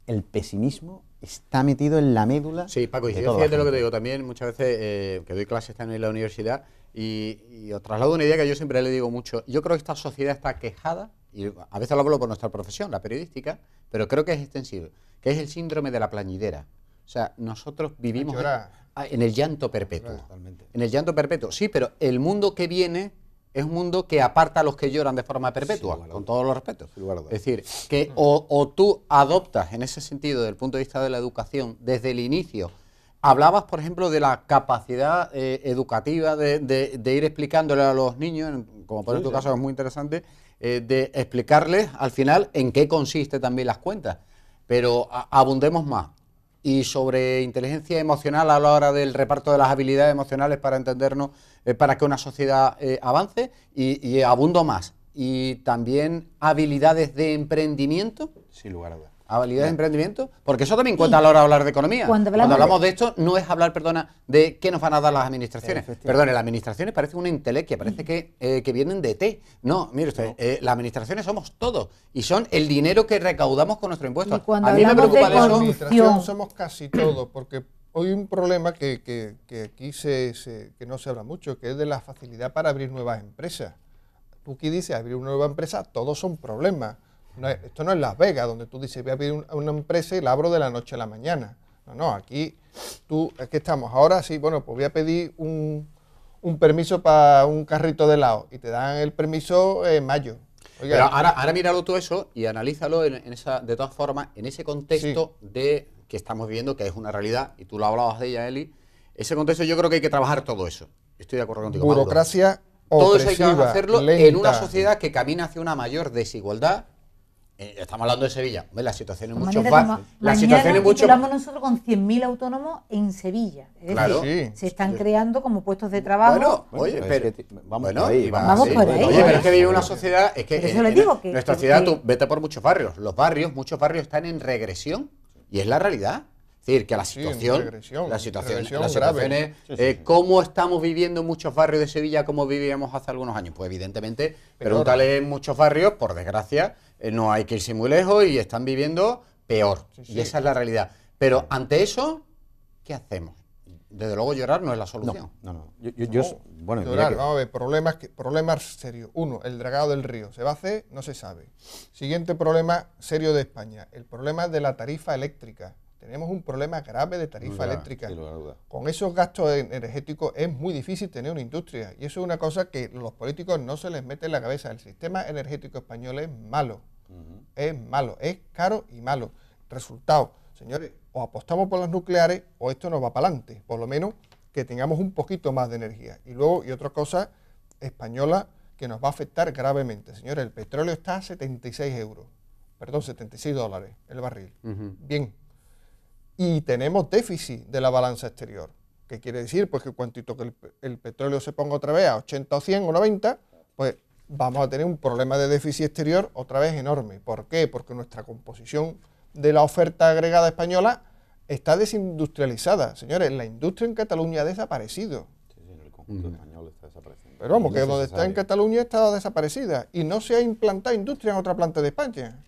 el pesimismo está metido en la médula. Sí, Paco, y yo lo que te digo también, muchas veces eh, que doy clases también en la universidad y, y os traslado una idea que yo siempre le digo mucho, yo creo que esta sociedad está quejada y a veces lo hablo por nuestra profesión, la periodística, pero creo que es extensible... que es el síndrome de la plañidera. O sea, nosotros ah, vivimos ah, en, el llanto perpetuo. En el llanto perpetuo, sí, pero el mundo que viene es un mundo que aparta a los que lloran de forma perpetua, con todos los respetos. es decir, que mm. o, tú adoptas en ese sentido, desde el punto de vista de la educación, desde el inicio, hablabas, por ejemplo, de la capacidad eh, educativa de, ir explicándole a los niños, como por tu caso es muy interesante, eh, de explicarles al final en qué consiste también las cuentas. Pero abundemos más. Y sobre inteligencia emocional a la hora del reparto de las habilidades emocionales para entendernos, eh, para que una sociedad eh, avance y, y abundo más. Y también habilidades de emprendimiento. Sin lugar a dudas a validez de emprendimiento, porque eso también cuenta a la hora de hablar de economía. Cuando hablamos, de... esto, no es hablar, perdona, de qué nos van a dar las administraciones. Perdón, las administraciones parece un intelecto, parece que, eh, que vienen de té. No, mire usted, eh, las administraciones somos todos y son el dinero que recaudamos con nuestro impuesto. A mí me de, Administración somos casi todos, porque hoy un problema que, que, que aquí que no se habla mucho, que es de la facilidad para abrir nuevas empresas. Tú aquí dices abrir una nueva empresa, todos son problemas esto no es Las Vegas, donde tú dices, voy a pedir una empresa y la abro de la noche a la mañana. No, no, aquí tú, que estamos. Ahora sí, bueno, pues voy a pedir un, un permiso para un carrito de lado y te dan el permiso en mayo. Eh. ahora, ahora míralo todo eso y analízalo esa, de todas formas en ese contexto de que estamos viendo que es una realidad, y tú lo hablabas de ella, Eli. Ese contexto yo creo que hay que trabajar todo eso. Estoy de acuerdo contigo. Burocracia. Todo eso hay que hacerlo en una sociedad que camina hacia una mayor desigualdad eh, estamos hablando de Sevilla. La situación es mucho más La situación mucho. nosotros con 100.000 autónomos en Sevilla. Se están creando como puestos de trabajo. Bueno, oye, pero. vamos por ahí. Oye, pero es que vive una sociedad. Es que, nuestra ciudad, tú vete por muchos barrios. Los barrios, muchos barrios están en regresión. Y es la realidad. Es decir, que la situación, la situación, es eh, cómo estamos viviendo muchos barrios de Sevilla como vivíamos hace algunos años. Pues evidentemente, pregúntale en muchos barrios, por desgracia, eh, no hay que irse muy lejos y están viviendo peor. Y esa es la realidad. Pero ante eso, ¿qué hacemos? Desde luego llorar no es la solución. No, no, no. vamos a ver, problemas, problemas serios. Uno, el dragado del río. ¿Se va a hacer? No se sabe. Siguiente problema serio de España, el problema de la tarifa eléctrica. Tenemos un problema grave de tarifa eléctrica. Con esos gastos energéticos es muy difícil tener una industria. Y eso es una cosa que los políticos no se les mete en la cabeza. El sistema energético español es malo. Es malo, es caro y malo. Resultado, señores, o apostamos por los nucleares o esto nos va para adelante, por lo menos que tengamos un poquito más de energía. Y luego, y otra cosa española que nos va a afectar gravemente, señores, el petróleo está a 76 euros, perdón, 76 dólares el barril. Bien. Y tenemos déficit de la balanza exterior. ¿Qué quiere decir? Pues que cuantito que el, el petróleo se ponga otra vez a 80 o 100 o 90, pues vamos a tener un problema de déficit exterior otra vez enorme. ¿Por qué? Porque nuestra composición de la oferta agregada española está desindustrializada. Señores, la industria en Cataluña ha desaparecido. Sí, sí, el conjunto español está desapareciendo. Pero vamos, que donde está en Cataluña ha estado desaparecida y no se ha implantado industria en otra planta de España.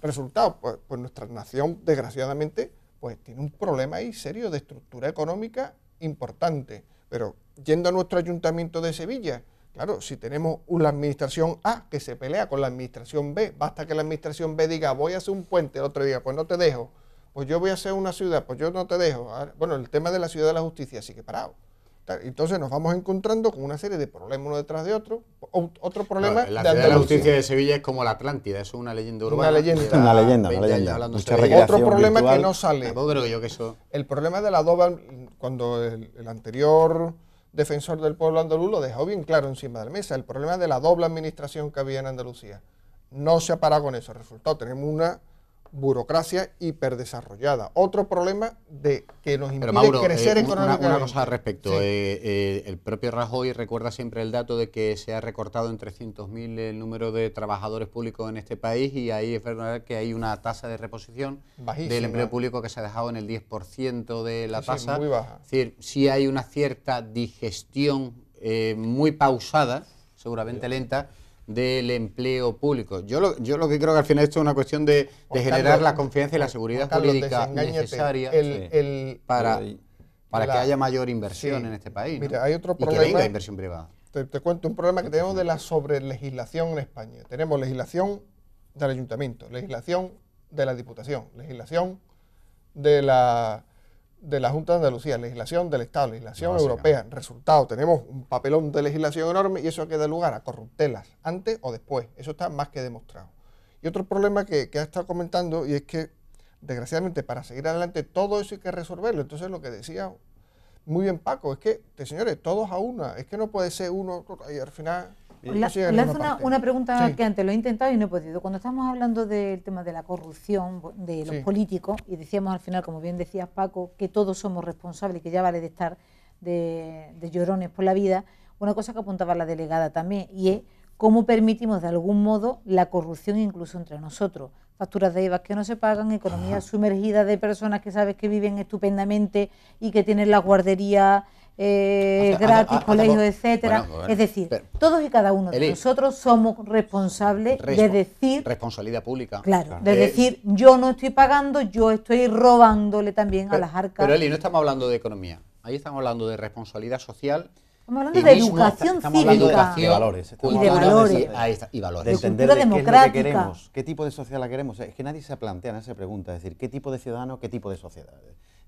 Resultado, pues, pues nuestra nación, desgraciadamente, pues tiene un problema ahí serio de estructura económica importante. Pero yendo a nuestro ayuntamiento de Sevilla, Claro, si tenemos una administración A que se pelea con la administración B, basta que la administración B diga, voy a hacer un puente, el otro día, pues no te dejo. Pues yo voy a hacer una ciudad, pues yo no te dejo. Ah, bueno, el tema de la ciudad de la justicia sigue parado. Entonces nos vamos encontrando con una serie de problemas uno detrás de otro. Otro problema la de de la justicia de Sevilla es como la Atlántida, es una leyenda urbana. Una leyenda. Una leyenda, una leyenda. Otro problema que no sale. que eso... El problema de la DOBA, cuando el anterior defensor del pueblo andaluz lo dejó bien claro encima de la mesa, el problema de la doble administración que había en Andalucía. No se ha parado con eso, resultó tenemos una burocracia hiperdesarrollada. Otro problema de que nos impide crecer eh, económicamente. Una, cosa al respecto. Eh, eh, el propio Rajoy recuerda siempre el dato de que se ha recortado en 300.000 el número de trabajadores públicos en este país y ahí es verdad que hay una tasa de reposición del empleo público que se ha dejado en el 10% de la tasa. Es decir, si hay una cierta digestión muy pausada, seguramente lenta, del empleo público. Yo lo, yo lo que creo que al final esto es una cuestión de, generar la confianza y la seguridad necesaria para, para que haya mayor inversión en este país. Mira, hay otro problema. que inversión privada. te, cuento un problema que tenemos de la sobrelegislación en España. Tenemos legislación del ayuntamiento, legislación de la diputación, legislación de la de la Junta de Andalucía, legislación del Estado, legislación ah, europea. Ah. Resultado, tenemos un papelón de legislación enorme y eso ha quedado lugar a corruptelas, antes o después. Eso está más que demostrado. Y otro problema que, que ha estado comentando y es que, desgraciadamente, para seguir adelante todo eso hay que resolverlo. Entonces, lo que decía muy bien Paco, es que, señores, todos a una, es que no puede ser uno y al final eh, le la una, pregunta que antes lo he intentado y no he podido. Cuando estamos hablando del tema de la corrupción de los políticos, y decíamos al final, como bien decías Paco, que todos somos responsables y que ya vale de estar de, llorones por la vida, una cosa que apuntaba la delegada también, y es cómo permitimos de algún modo la corrupción incluso entre nosotros. Facturas de IVA que no se pagan, economía sumergida de personas que sabes que viven estupendamente y que tienen la guardería eh, gratis, colegios, etcétera. es decir, todos y cada uno de nosotros somos responsables de decir responsabilidad pública. Claro, de decir yo no estoy pagando, yo estoy robándole también a las arcas. Pero Eli, no estamos hablando de economía. Ahí estamos hablando de responsabilidad social Estamos hablando de educación cívica. de valores. Y de valores. De, entender Qué, queremos, qué tipo de sociedad la queremos. es que nadie se plantea en esa pregunta, es decir, qué tipo de ciudadano, qué tipo de sociedad.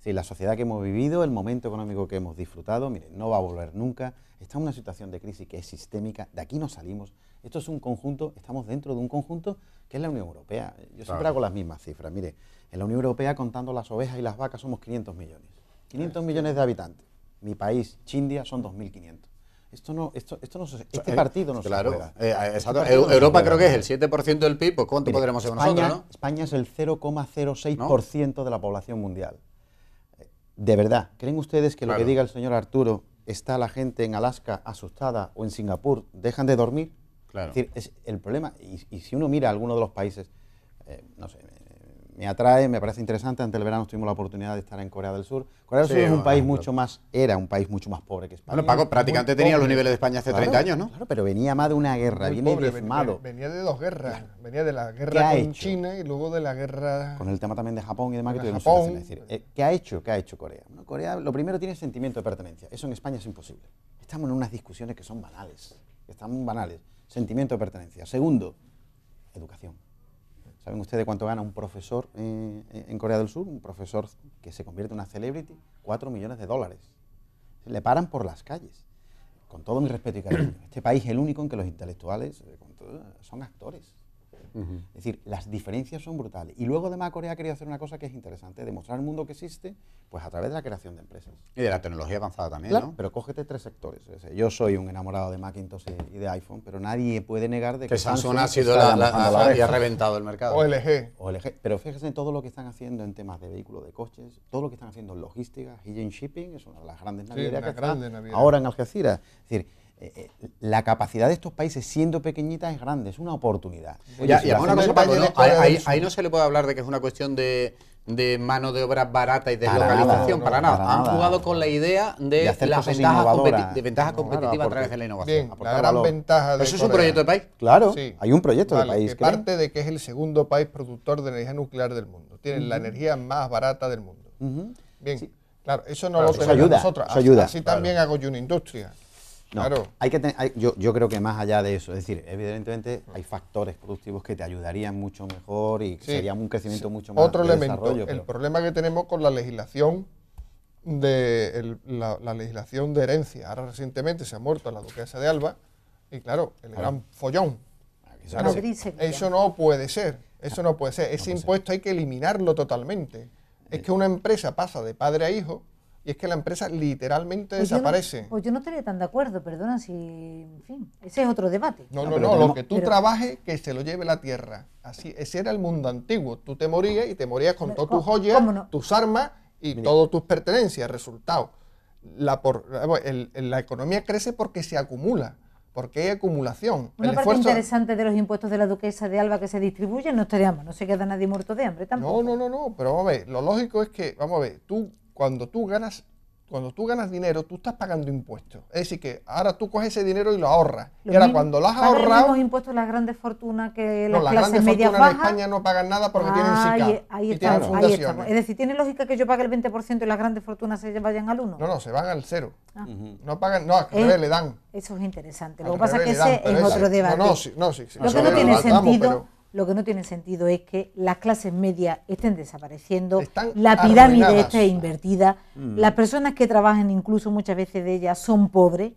Si la sociedad que hemos vivido, el momento económico que hemos disfrutado, mire, no va a volver nunca. Está en una situación de crisis que es sistémica, de aquí no salimos. Esto es un conjunto, estamos dentro de un conjunto que es la Unión Europea. Yo siempre hago las mismas cifras. Mire, en la Unión Europea, contando las ovejas y las vacas, somos 500 millones. 500 millones de habitantes mi país, Chindia, son 2.500. Esto no, esto, esto no este partido no se Europa creo que es el 7% del PIB, pues ¿cuánto podremos ser nosotros? ¿no? España es el 0,06% de la población mundial. Eh, de verdad, ¿creen ustedes que lo que diga el señor Arturo está la gente en Alaska asustada o en Singapur? ¿Dejan de dormir? Claro. Es decir, es el problema. Y, si uno mira alguno de los países, eh, no sé, me atrae, me parece interesante. Antes del verano tuvimos la oportunidad de estar en Corea del Sur. Corea del Sur es un país mucho más, era un país mucho más pobre que España. Bueno, Paco prácticamente tenía los niveles de España hace 30 años, ¿no? Claro, pero venía más de una guerra, viene Venía, de dos guerras, venía de la guerra con China y luego de la guerra... Con el tema también de Japón y demás que tuvimos que decir. Eh, ¿Qué ha hecho? ¿Qué ha hecho Corea? Corea lo primero tiene sentimiento de pertenencia. Eso en España es imposible. Estamos en unas discusiones que son banales, están banales. Sentimiento de pertenencia. Segundo, educación. ¿Saben ustedes cuánto gana un profesor eh, eh, en Corea del Sur? Un profesor que se convierte en una celebrity, 4 millones de dólares. Le paran por las calles. Con todo mi respeto y cariño, este país es el único en que los intelectuales eh, son actores. Es decir, las diferencias son brutales. Y luego de Corea quería hacer una cosa que es interesante, demostrar al mundo que existe, pues a través de la creación de empresas. Y de la tecnología avanzada también, ¿no? pero cógete tres sectores. Yo soy un enamorado de Macintosh y de iPhone, pero nadie puede negar de que, Samsung, ha sido la, y ha reventado el mercado. O LG. Pero fíjese en todo lo que están haciendo en temas de vehículos, de coches, todo lo que están haciendo en logística, Higiene Shipping, es una de las grandes navieras que ahora en Algeciras. Es decir, eh, la capacidad de estos países, siendo pequeñitas es grande, es una oportunidad. ¿eh? Ahí, no se le puede hablar de que es una cuestión de, mano de obra barata y de para, para, nada. Han jugado con la idea de, hacer las a través de la innovación. ¿Eso es un proyecto de país? Claro, hay un proyecto de país. Que parte de que es el segundo país productor de energía nuclear del mundo. Tienen la energía más barata del mundo. Bien, claro, eso no lo tenemos nosotros. Así, también hago yo una industria. No, hay que yo, creo que más allá de eso, es decir, evidentemente hay factores productivos que te ayudarían mucho mejor y serían sería un crecimiento mucho más Otro elemento, el problema que tenemos con la legislación de la, legislación de herencia. Ahora recientemente se ha muerto la duquesa de Alba y claro, el gran follón. Eso, no puede ser, eso no puede ser. Ese impuesto hay que eliminarlo totalmente. Es eh. que una empresa pasa de padre a hijo y es que la empresa literalmente pues desaparece. pues yo no estaría tan de acuerdo, perdona si, en fin, ese es otro debate. No, no, no, lo que tú trabajes que se lo lleve la tierra. Así, ese era el mundo antiguo. Tú te morías y te morías con todas tus joyas, tus armas y todas tus pertenencias. Resultado, la, por, la economía crece porque se acumula porque hay acumulación. Una parte interesante de los impuestos de la duquesa de Alba que se distribuyen, no estaríamos, no se queda nadie muerto de hambre tampoco. No, no, no, no, pero vamos a ver, lo lógico es que, vamos a ver, tú cuando tú ganas cuando tú ganas dinero, tú estás pagando impuestos. Es decir, que ahora tú coges ese dinero y lo ahorras. y ahora cuando lo has ahorrado... los impuestos las grandes fortunas que las no, las clases medias fortunas en España no pagan nada porque tienen SICA ahí, ahí y está, tienen fundaciones. es decir, ¿tiene lógica que yo pague el 20% y las grandes fortunas se vayan al 1? No, no, se van al 0. Ah. No pagan, no, eh, le dan. Eso es interesante. Lo que pasa es que ese es, otro debate. No, no, sí, sí, sí, Lo que no tiene sentido... Lo que no tiene sentido es que las clases medias estén desapareciendo, la pirámide esté invertida, mm. las personas que trabajan incluso muchas veces de ellas son pobres.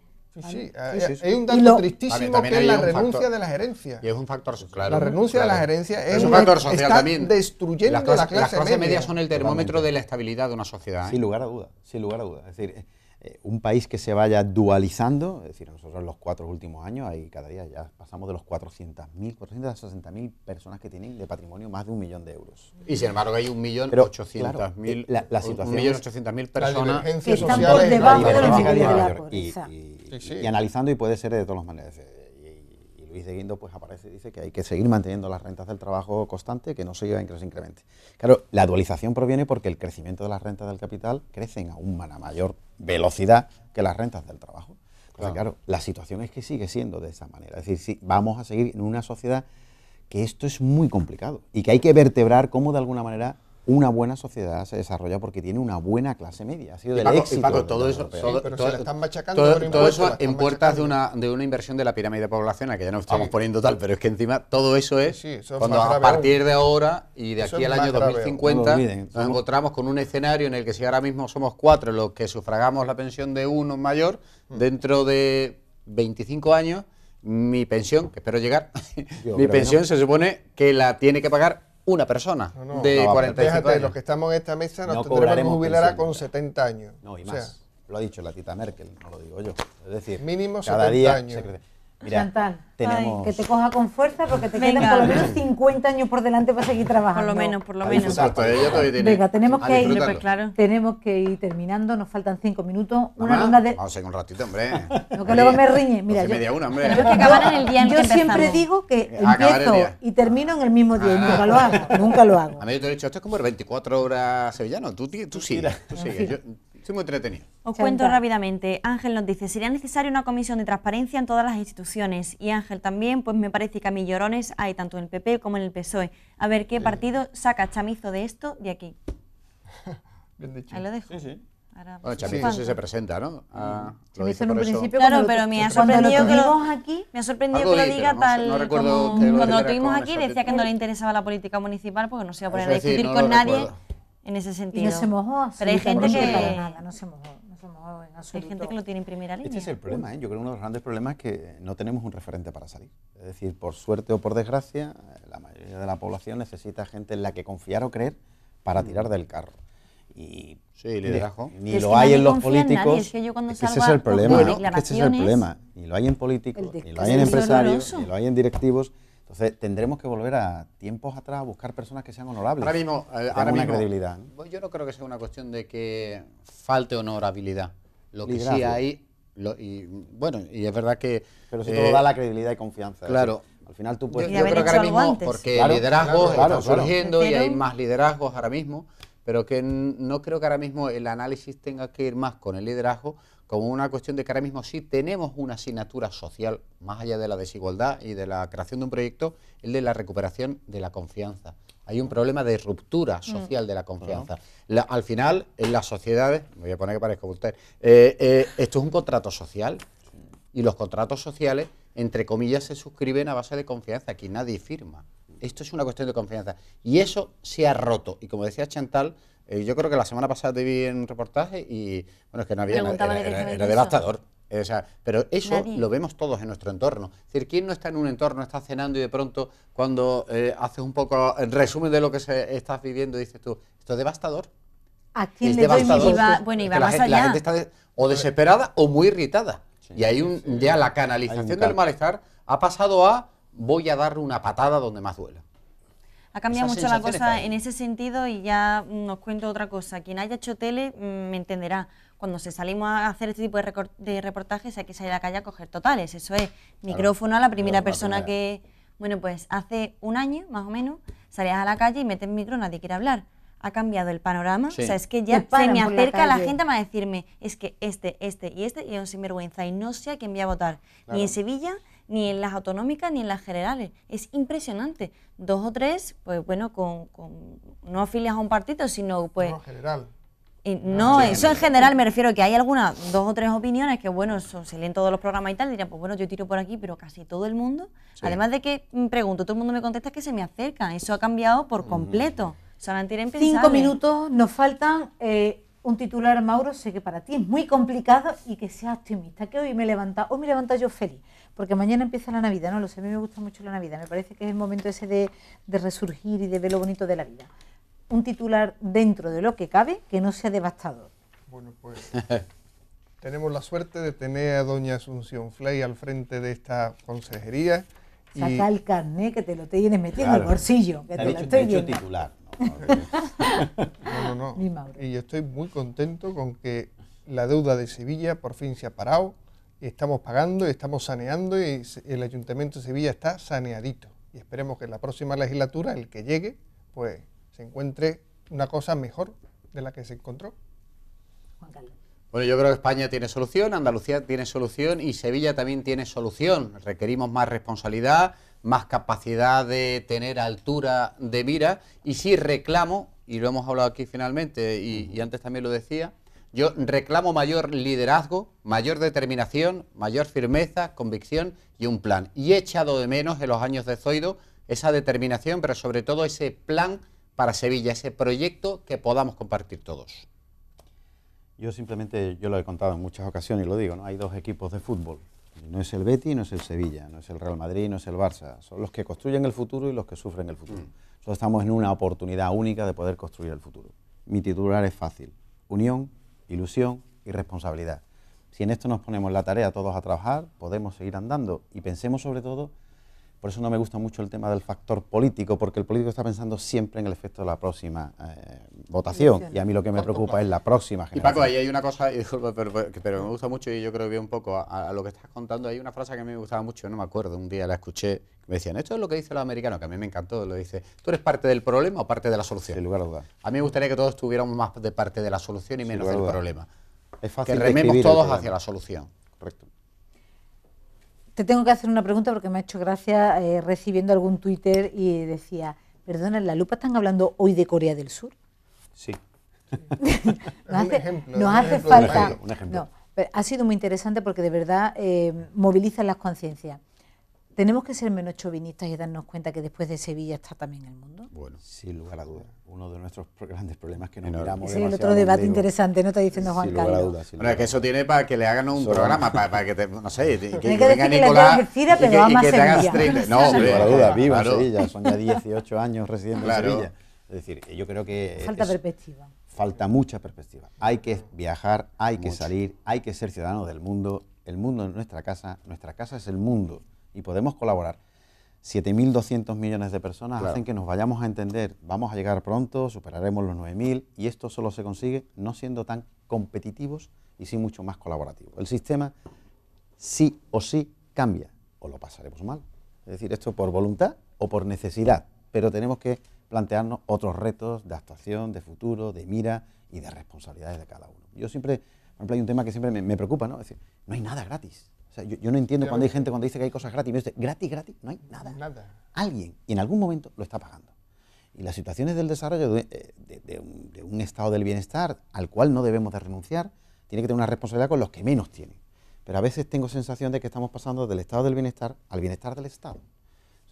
Sí, sí, un dato tristísimo que es la renuncia de la gerencia. Y es un factor social. la renuncia de la gerencia es, un factor social está también. destruyendo las clases, la clase las clases medias son el termómetro de la estabilidad de una sociedad. ¿eh? Sin lugar a duda, sin lugar a duda. Es decir, eh, un país que se vaya dualizando, es decir, nosotros en los cuatro últimos años, ahí cada día ya pasamos de los 400.000, 460.000 personas que tienen de patrimonio más de un millón de euros. Y sin embargo hay un millón ochocientas mil, eh, personas que están por debajo de la pobreza. Y, y, y analizando y puede ser de todas las maneras. Eh, y de pues aparece dice que hay que seguir manteniendo las rentas del trabajo constante, que no se que se incremente. Claro, la dualización proviene porque el crecimiento de las rentas del capital crecen a una mayor velocidad que las rentas del trabajo. claro. claro. la situación es que sigue siendo de esa manera. Es decir, si vamos a seguir en una sociedad que esto es muy complicado y que hay que vertebrar cómo de alguna manera una buena sociedad se desarrolla porque tiene una buena clase media. Ha sido del éxito. todo eso, pero machacando eso en puertas de una, de una inversión de la pirámide poblacional, que ya no estamos poniendo tal, pero es que encima todo eso es cuando a partir de ahora y de aquí al año 2050 nos encontramos con un escenario en el que si ahora mismo somos cuatro los que sufragamos la pensión de uno mayor, mm. dentro de 25 años mi pensión, que espero llegar, mi pensión se supone que la tiene que pagar una persona de no, 45 déjate, los que estamos en esta mesa nos tendremos que jubilar a con 70 años. No, y más. lo ha dicho la tita Merkel, no lo digo yo. Es decir, mínimo cada 70 día años. Mira, tenemos... que te coja con fuerza porque te Venga. quedan por lo menos 50 años por delante para seguir trabajando. Por lo menos, por lo menos. Exacto, ella todavía tiene. Venga, tenemos que, ir, pues claro. tenemos que ir terminando, nos faltan 5 minutos. Una ronda de. Vamos a ir un ratito, hombre. No, que luego me riñe. Mira, yo, media una, hombre. Yo siempre digo que empiezo y termino en el mismo día. Ah. Nunca lo hago, nunca lo hago. A mí te he dicho, esto es como el 24 horas sevillano. Tú, tú, tú, tú sigues, Estoy muy entretenido. Os cuento rápidamente. Ángel nos dice, sería necesaria una comisión de transparencia en todas las instituciones. Y Ángel también, pues me parece que a mí llorones hay tanto en el PP como en el PSOE. A ver qué partido saca chamizo de esto de aquí. Ahí lo dejo. Chamizo sí se presenta, ¿no? Ah, lo en un principio. Claro, pero me ha sorprendido que lo aquí, me ha sorprendido que lo diga tal como cuando lo tuvimos aquí decía que no le interesaba la política municipal porque no se iba a poner a discutir con nadie en ese sentido. Y no se mojó. Pero hay gente que... no se mojó. No se Hay gente que lo tiene en primera línea. Este es el problema. ¿eh? Yo creo que uno de los grandes problemas es que no tenemos un referente para salir. Es decir, por suerte o por desgracia, la mayoría de la población necesita gente en la que confiar o creer para mm. tirar del carro. Y sí, liderazgo. Ni lo hay en los políticos. ese es el problema. ese es el problema. Ni lo hay en políticos, ni lo hay en empresarios, ni lo hay en directivos. Entonces, tendremos que volver a tiempos atrás a buscar personas que sean honorables. Ahora mismo, eh, ahora mismo credibilidad, pues Yo no creo que sea una cuestión de que falte honorabilidad. Lo que sí hay, y bueno, y es verdad que. Pero si todo eh, da la credibilidad y confianza. Claro. Al final tú puedes. Yo, yo creo que ahora mismo, porque el liderazgos está surgiendo y hay más liderazgos ahora mismo, pero que no creo que ahora mismo el análisis tenga que ir más con el liderazgo, como una cuestión de que ahora mismo sí tenemos una asignatura social, más allá de la desigualdad y de la creación de un proyecto, el de la recuperación de la confianza. Hay un problema de ruptura mm. social de la confianza. al final, en las sociedades, me voy a poner que parezco usted, eh, eh, esto es un contrato social y los contratos sociales, entre comillas, se suscriben a base de confianza. Aquí nadie firma. Esto es una cuestión de confianza. Y eso se ha roto. Y como decía Chantal, eh, yo creo que la semana pasada te vi en un reportaje y, bueno, es que no había nada, era, devastador. Eh, pero eso lo vemos todos en nuestro entorno. Es decir, ¿quién no está en un entorno, está cenando y de pronto cuando eh, haces un poco el resumen de lo que estás viviendo dices tú, esto es devastador? ¿A quién es le devastador. bueno, más allá. La gente está o desesperada o muy irritada. y ahí ya la canalización del malestar ha pasado a voy a darle una patada donde más duela. Ha cambiado mucho la cosa en ese sentido y ya nos mm, cuento otra cosa. Quien haya hecho tele mm, me entenderá. Cuando se salimos a hacer este tipo de, reportajes hay que salir a la calle a coger totales. Eso es micrófono a la primera persona que... Bueno, pues hace un año más o menos salías a la calle y metes micro, nadie quiere hablar. Ha cambiado el panorama. O sea, es que ya se me acerca la, gente a decirme, es que este, este y este, y es un sinvergüenza, y no sé a quién voy a votar. Ni en Sevilla, ni en las autonómicas ni en las generales. Es impresionante. Dos o tres, pues bueno, con, no afilias a un partido, sino pues... No, general. no, eso en general me refiero que hay algunas, dos o tres opiniones que, bueno, son, se leen todos los programas y tal, dirán, pues bueno, yo tiro por aquí, pero casi todo el mundo, además de que mm, pregunto, todo el mundo me contesta que se me acerca, eso ha cambiado por completo. solamente empezando Cinco minutos, nos faltan eh, un titular, Mauro, sé que para ti es muy complicado y que seas optimista, que hoy me levanta, hoy me levanta yo feliz porque mañana empieza la Navidad, no lo sé, a mí me gusta mucho la Navidad, me parece que es el momento ese de, resurgir y de ver lo bonito de la vida. Un titular dentro de lo que cabe que no sea devastador. Bueno, pues tenemos la suerte de tener a doña Asunción Flay al frente de esta consejería. Y... Saca el carnet que te lo tienes metiendo en el bolsillo. Que te, lo estoy titular. No, no, no. Y estoy muy contento con que la deuda de Sevilla por fin se ha parado estamos pagando, y estamos saneando y el Ayuntamiento de Sevilla está saneadito. Y esperemos que en la próxima legislatura, el que llegue, pues se encuentre una cosa mejor de la que se encontró. Bueno, yo creo que España tiene solución, Andalucía tiene solución y Sevilla también tiene solución. Requerimos más responsabilidad, más capacidad de tener altura de mira y sí reclamo, y lo hemos hablado aquí finalmente y antes también lo decía, yo reclamo mayor liderazgo, mayor determinación, mayor firmeza, convicción y un plan. Y he echado de menos en los años de Zoido esa determinación, pero sobre todo ese plan para Sevilla, ese proyecto que podamos compartir todos. Yo simplemente, yo lo he contado en muchas ocasiones y lo digo, ¿no? hay dos equipos de fútbol. No es el Betty, no es el Sevilla, no es el Real Madrid, no es el Barça. Son los que construyen el futuro y los que sufren el futuro. Mm. estamos en una oportunidad única de poder construir el futuro. Mi titular es fácil. Unión, ilusión y responsabilidad. Si en esto nos ponemos la tarea todos a trabajar, podemos seguir andando y pensemos sobre todo por eso no me gusta mucho el tema del factor político, porque el político está pensando siempre en el efecto de la próxima eh, votación. Y a mí lo que me preocupa es la próxima generación. Y Paco, ahí hay una cosa, pero, me gusta mucho y yo creo que un poco a, lo que estás contando. Hay una frase que a mí me gustaba mucho, no me acuerdo, un día la escuché. me decían, esto es lo que dice el americano, que a mí me encantó. Lo dice, ¿tú eres parte del problema o parte de la solución? lugar a A mí me gustaría que todos tuviéramos más de parte de la solución y menos del problema. Es fácil que rememos todos hacia la solución. Correcto te tengo que hacer una pregunta porque me ha hecho gracia eh, recibiendo algún Twitter y decía, perdona, la lupa están hablando hoy de Corea del Sur? Sí. No hace, falta... Un ejemplo, ha sido muy interesante porque de verdad eh, moviliza las conciencias. ¿Tenemos que ser menos chauvinistas y darnos cuenta que después de Sevilla está también el mundo? Bueno, sin lugar a dudas. Uno de nuestros grandes problemas que nos miramos es el otro debate interesante, ¿no está diciendo Juan sin lugar Carlos? A sin lugar bueno, es que eso tiene para que le hagan un programa, para, que te, no sé, que, que, venga Nicolás que, pero y ama que te hagas Sevilla. No, sin lugar a dudas, viva Sevilla, son ya 18 años residentes claro. en Sevilla. Es decir, yo creo que... Falta perspectiva. Falta mucha perspectiva. Hay que viajar, hay que salir, hay que ser ciudadanos del mundo. El mundo es nuestra casa, nuestra casa es el mundo y podemos colaborar. 7.200 millones de personas hacen que nos vayamos a entender, vamos a llegar pronto, superaremos los 9.000 y esto solo se consigue no siendo tan competitivos y sí mucho más colaborativo. El sistema sí o sí cambia o lo pasaremos mal. Es decir, esto por voluntad o por necesidad, pero tenemos que plantearnos otros retos de actuación, de futuro, de mira y de responsabilidades de cada uno. Yo siempre, por ejemplo, hay un tema que siempre me, preocupa, ¿no? Es decir, no hay nada gratis yo, no entiendo cuando hay gente cuando dice que hay cosas gratis. Me dice, gratis, gratis, no hay nada. Alguien, y en algún momento, lo está pagando. Y las situaciones del desarrollo eh, de, un, estado del bienestar al cual no debemos de renunciar, tiene que tener una responsabilidad con los que menos tienen. Pero a veces tengo sensación de que estamos pasando del estado del bienestar al bienestar del Estado.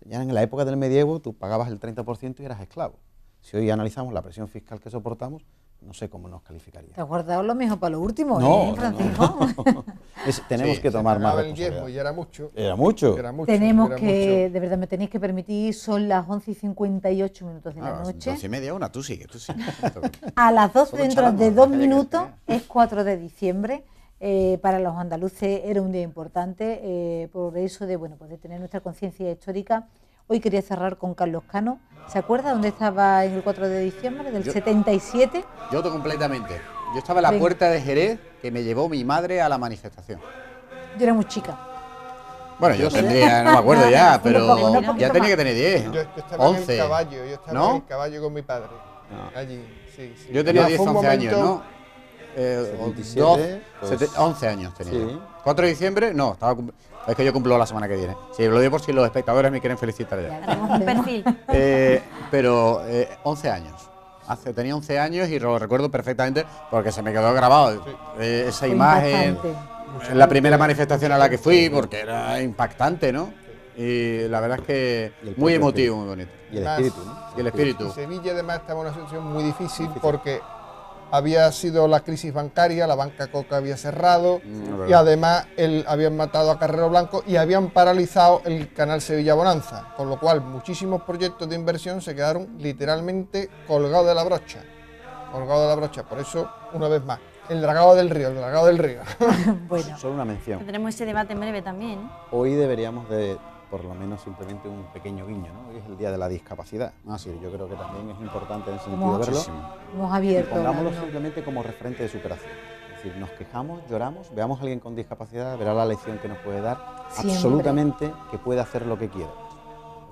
ya en la época del medievo tú pagabas el 30% y eras esclavo. Si hoy analizamos la presión fiscal que soportamos, no sé cómo nos calificaría. ¿Te has guardado lo mismo para lo último, no, ¿Eh, Francisco? tenemos que tomar más era mucho. Era mucho. tenemos que, de verdad, me tenéis que permitir, son las 11 y 58 minutos de la ah, noche. y media, una, tú sigue, a las 12, dentro de dos minutos, es 4 de diciembre. Eh, para los andaluces era un día importante, eh, por eso de, bueno, pues de tener nuestra conciencia histórica Hoy quería cerrar con Carlos Cano. ¿Se acuerda dónde estaba en el 4 de diciembre del 77? Yo completamente. Yo estaba en la puerta de Jerez que me llevó mi madre a la manifestación. Yo era muy chica. Bueno, yo tendría, no me acuerdo ya, pero ya tenía que tener 10. Yo, estaba en el caballo, yo estaba en el caballo con mi padre. Allí, sí, sí. Yo tenía 10, 11 años, ¿no? Eh, 11 años tenía. 4 de diciembre, no, estaba es que yo cumplo la semana que viene. Sí, lo digo por si los espectadores me quieren felicitar ya. Eh, pero 11 eh, años. tenía 11 años y lo recuerdo perfectamente porque se me quedó grabado eh, esa imagen. En la primera manifestación a la que fui porque era impactante, ¿no? Y la verdad es que muy emotivo, muy bonito. Y el espíritu, ¿no? Y el espíritu. En Sevilla además estaba en una situación muy difícil porque había sido la crisis bancaria, la banca Coca había cerrado mm, y además habían matado a Carrero Blanco y habían paralizado el canal Sevilla Bonanza, con lo cual muchísimos proyectos de inversión se quedaron literalmente colgados de la brocha, colgado de la brocha, por eso una vez más. El dragado del río, el dragado del río. bueno, solo una mención. Tendremos ese debate en breve también. Hoy deberíamos de por lo menos simplemente un pequeño guiño, ¿no? es el Día de la Discapacidad. Así ah, yo creo que también es importante en el sentido verlo. abierto. Y pongámoslo simplemente como referente de superación. Es decir, nos quejamos, lloramos, veamos a alguien con discapacidad, verá la lección que nos puede dar, absolutamente que puede hacer lo que quiera.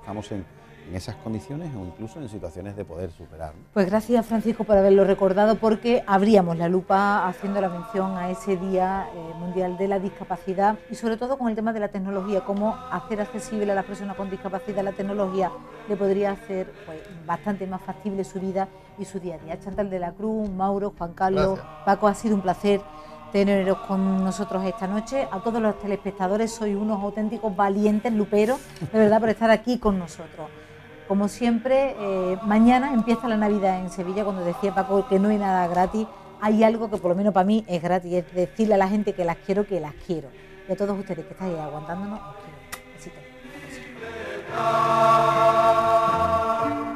Estamos en en esas condiciones o incluso en situaciones de poder superarlo. Pues gracias Francisco por haberlo recordado porque abríamos la lupa haciendo la mención a ese Día eh, Mundial de la Discapacidad y sobre todo con el tema de la tecnología, cómo hacer accesible a las personas con discapacidad la tecnología le podría hacer pues, bastante más factible su vida y su día a día. Chantal de la Cruz, Mauro, Juan Carlos, Paco, ha sido un placer teneros con nosotros esta noche. A todos los telespectadores sois unos auténticos valientes luperos, de verdad, por estar aquí con nosotros. Como siempre, eh, mañana empieza la Navidad en Sevilla, cuando decía Paco que no hay nada gratis, hay algo que por lo menos para mí es gratis, es decirle a la gente que las quiero, que las quiero. Y a todos ustedes que estáis aguantándonos, os quiero. Besitos.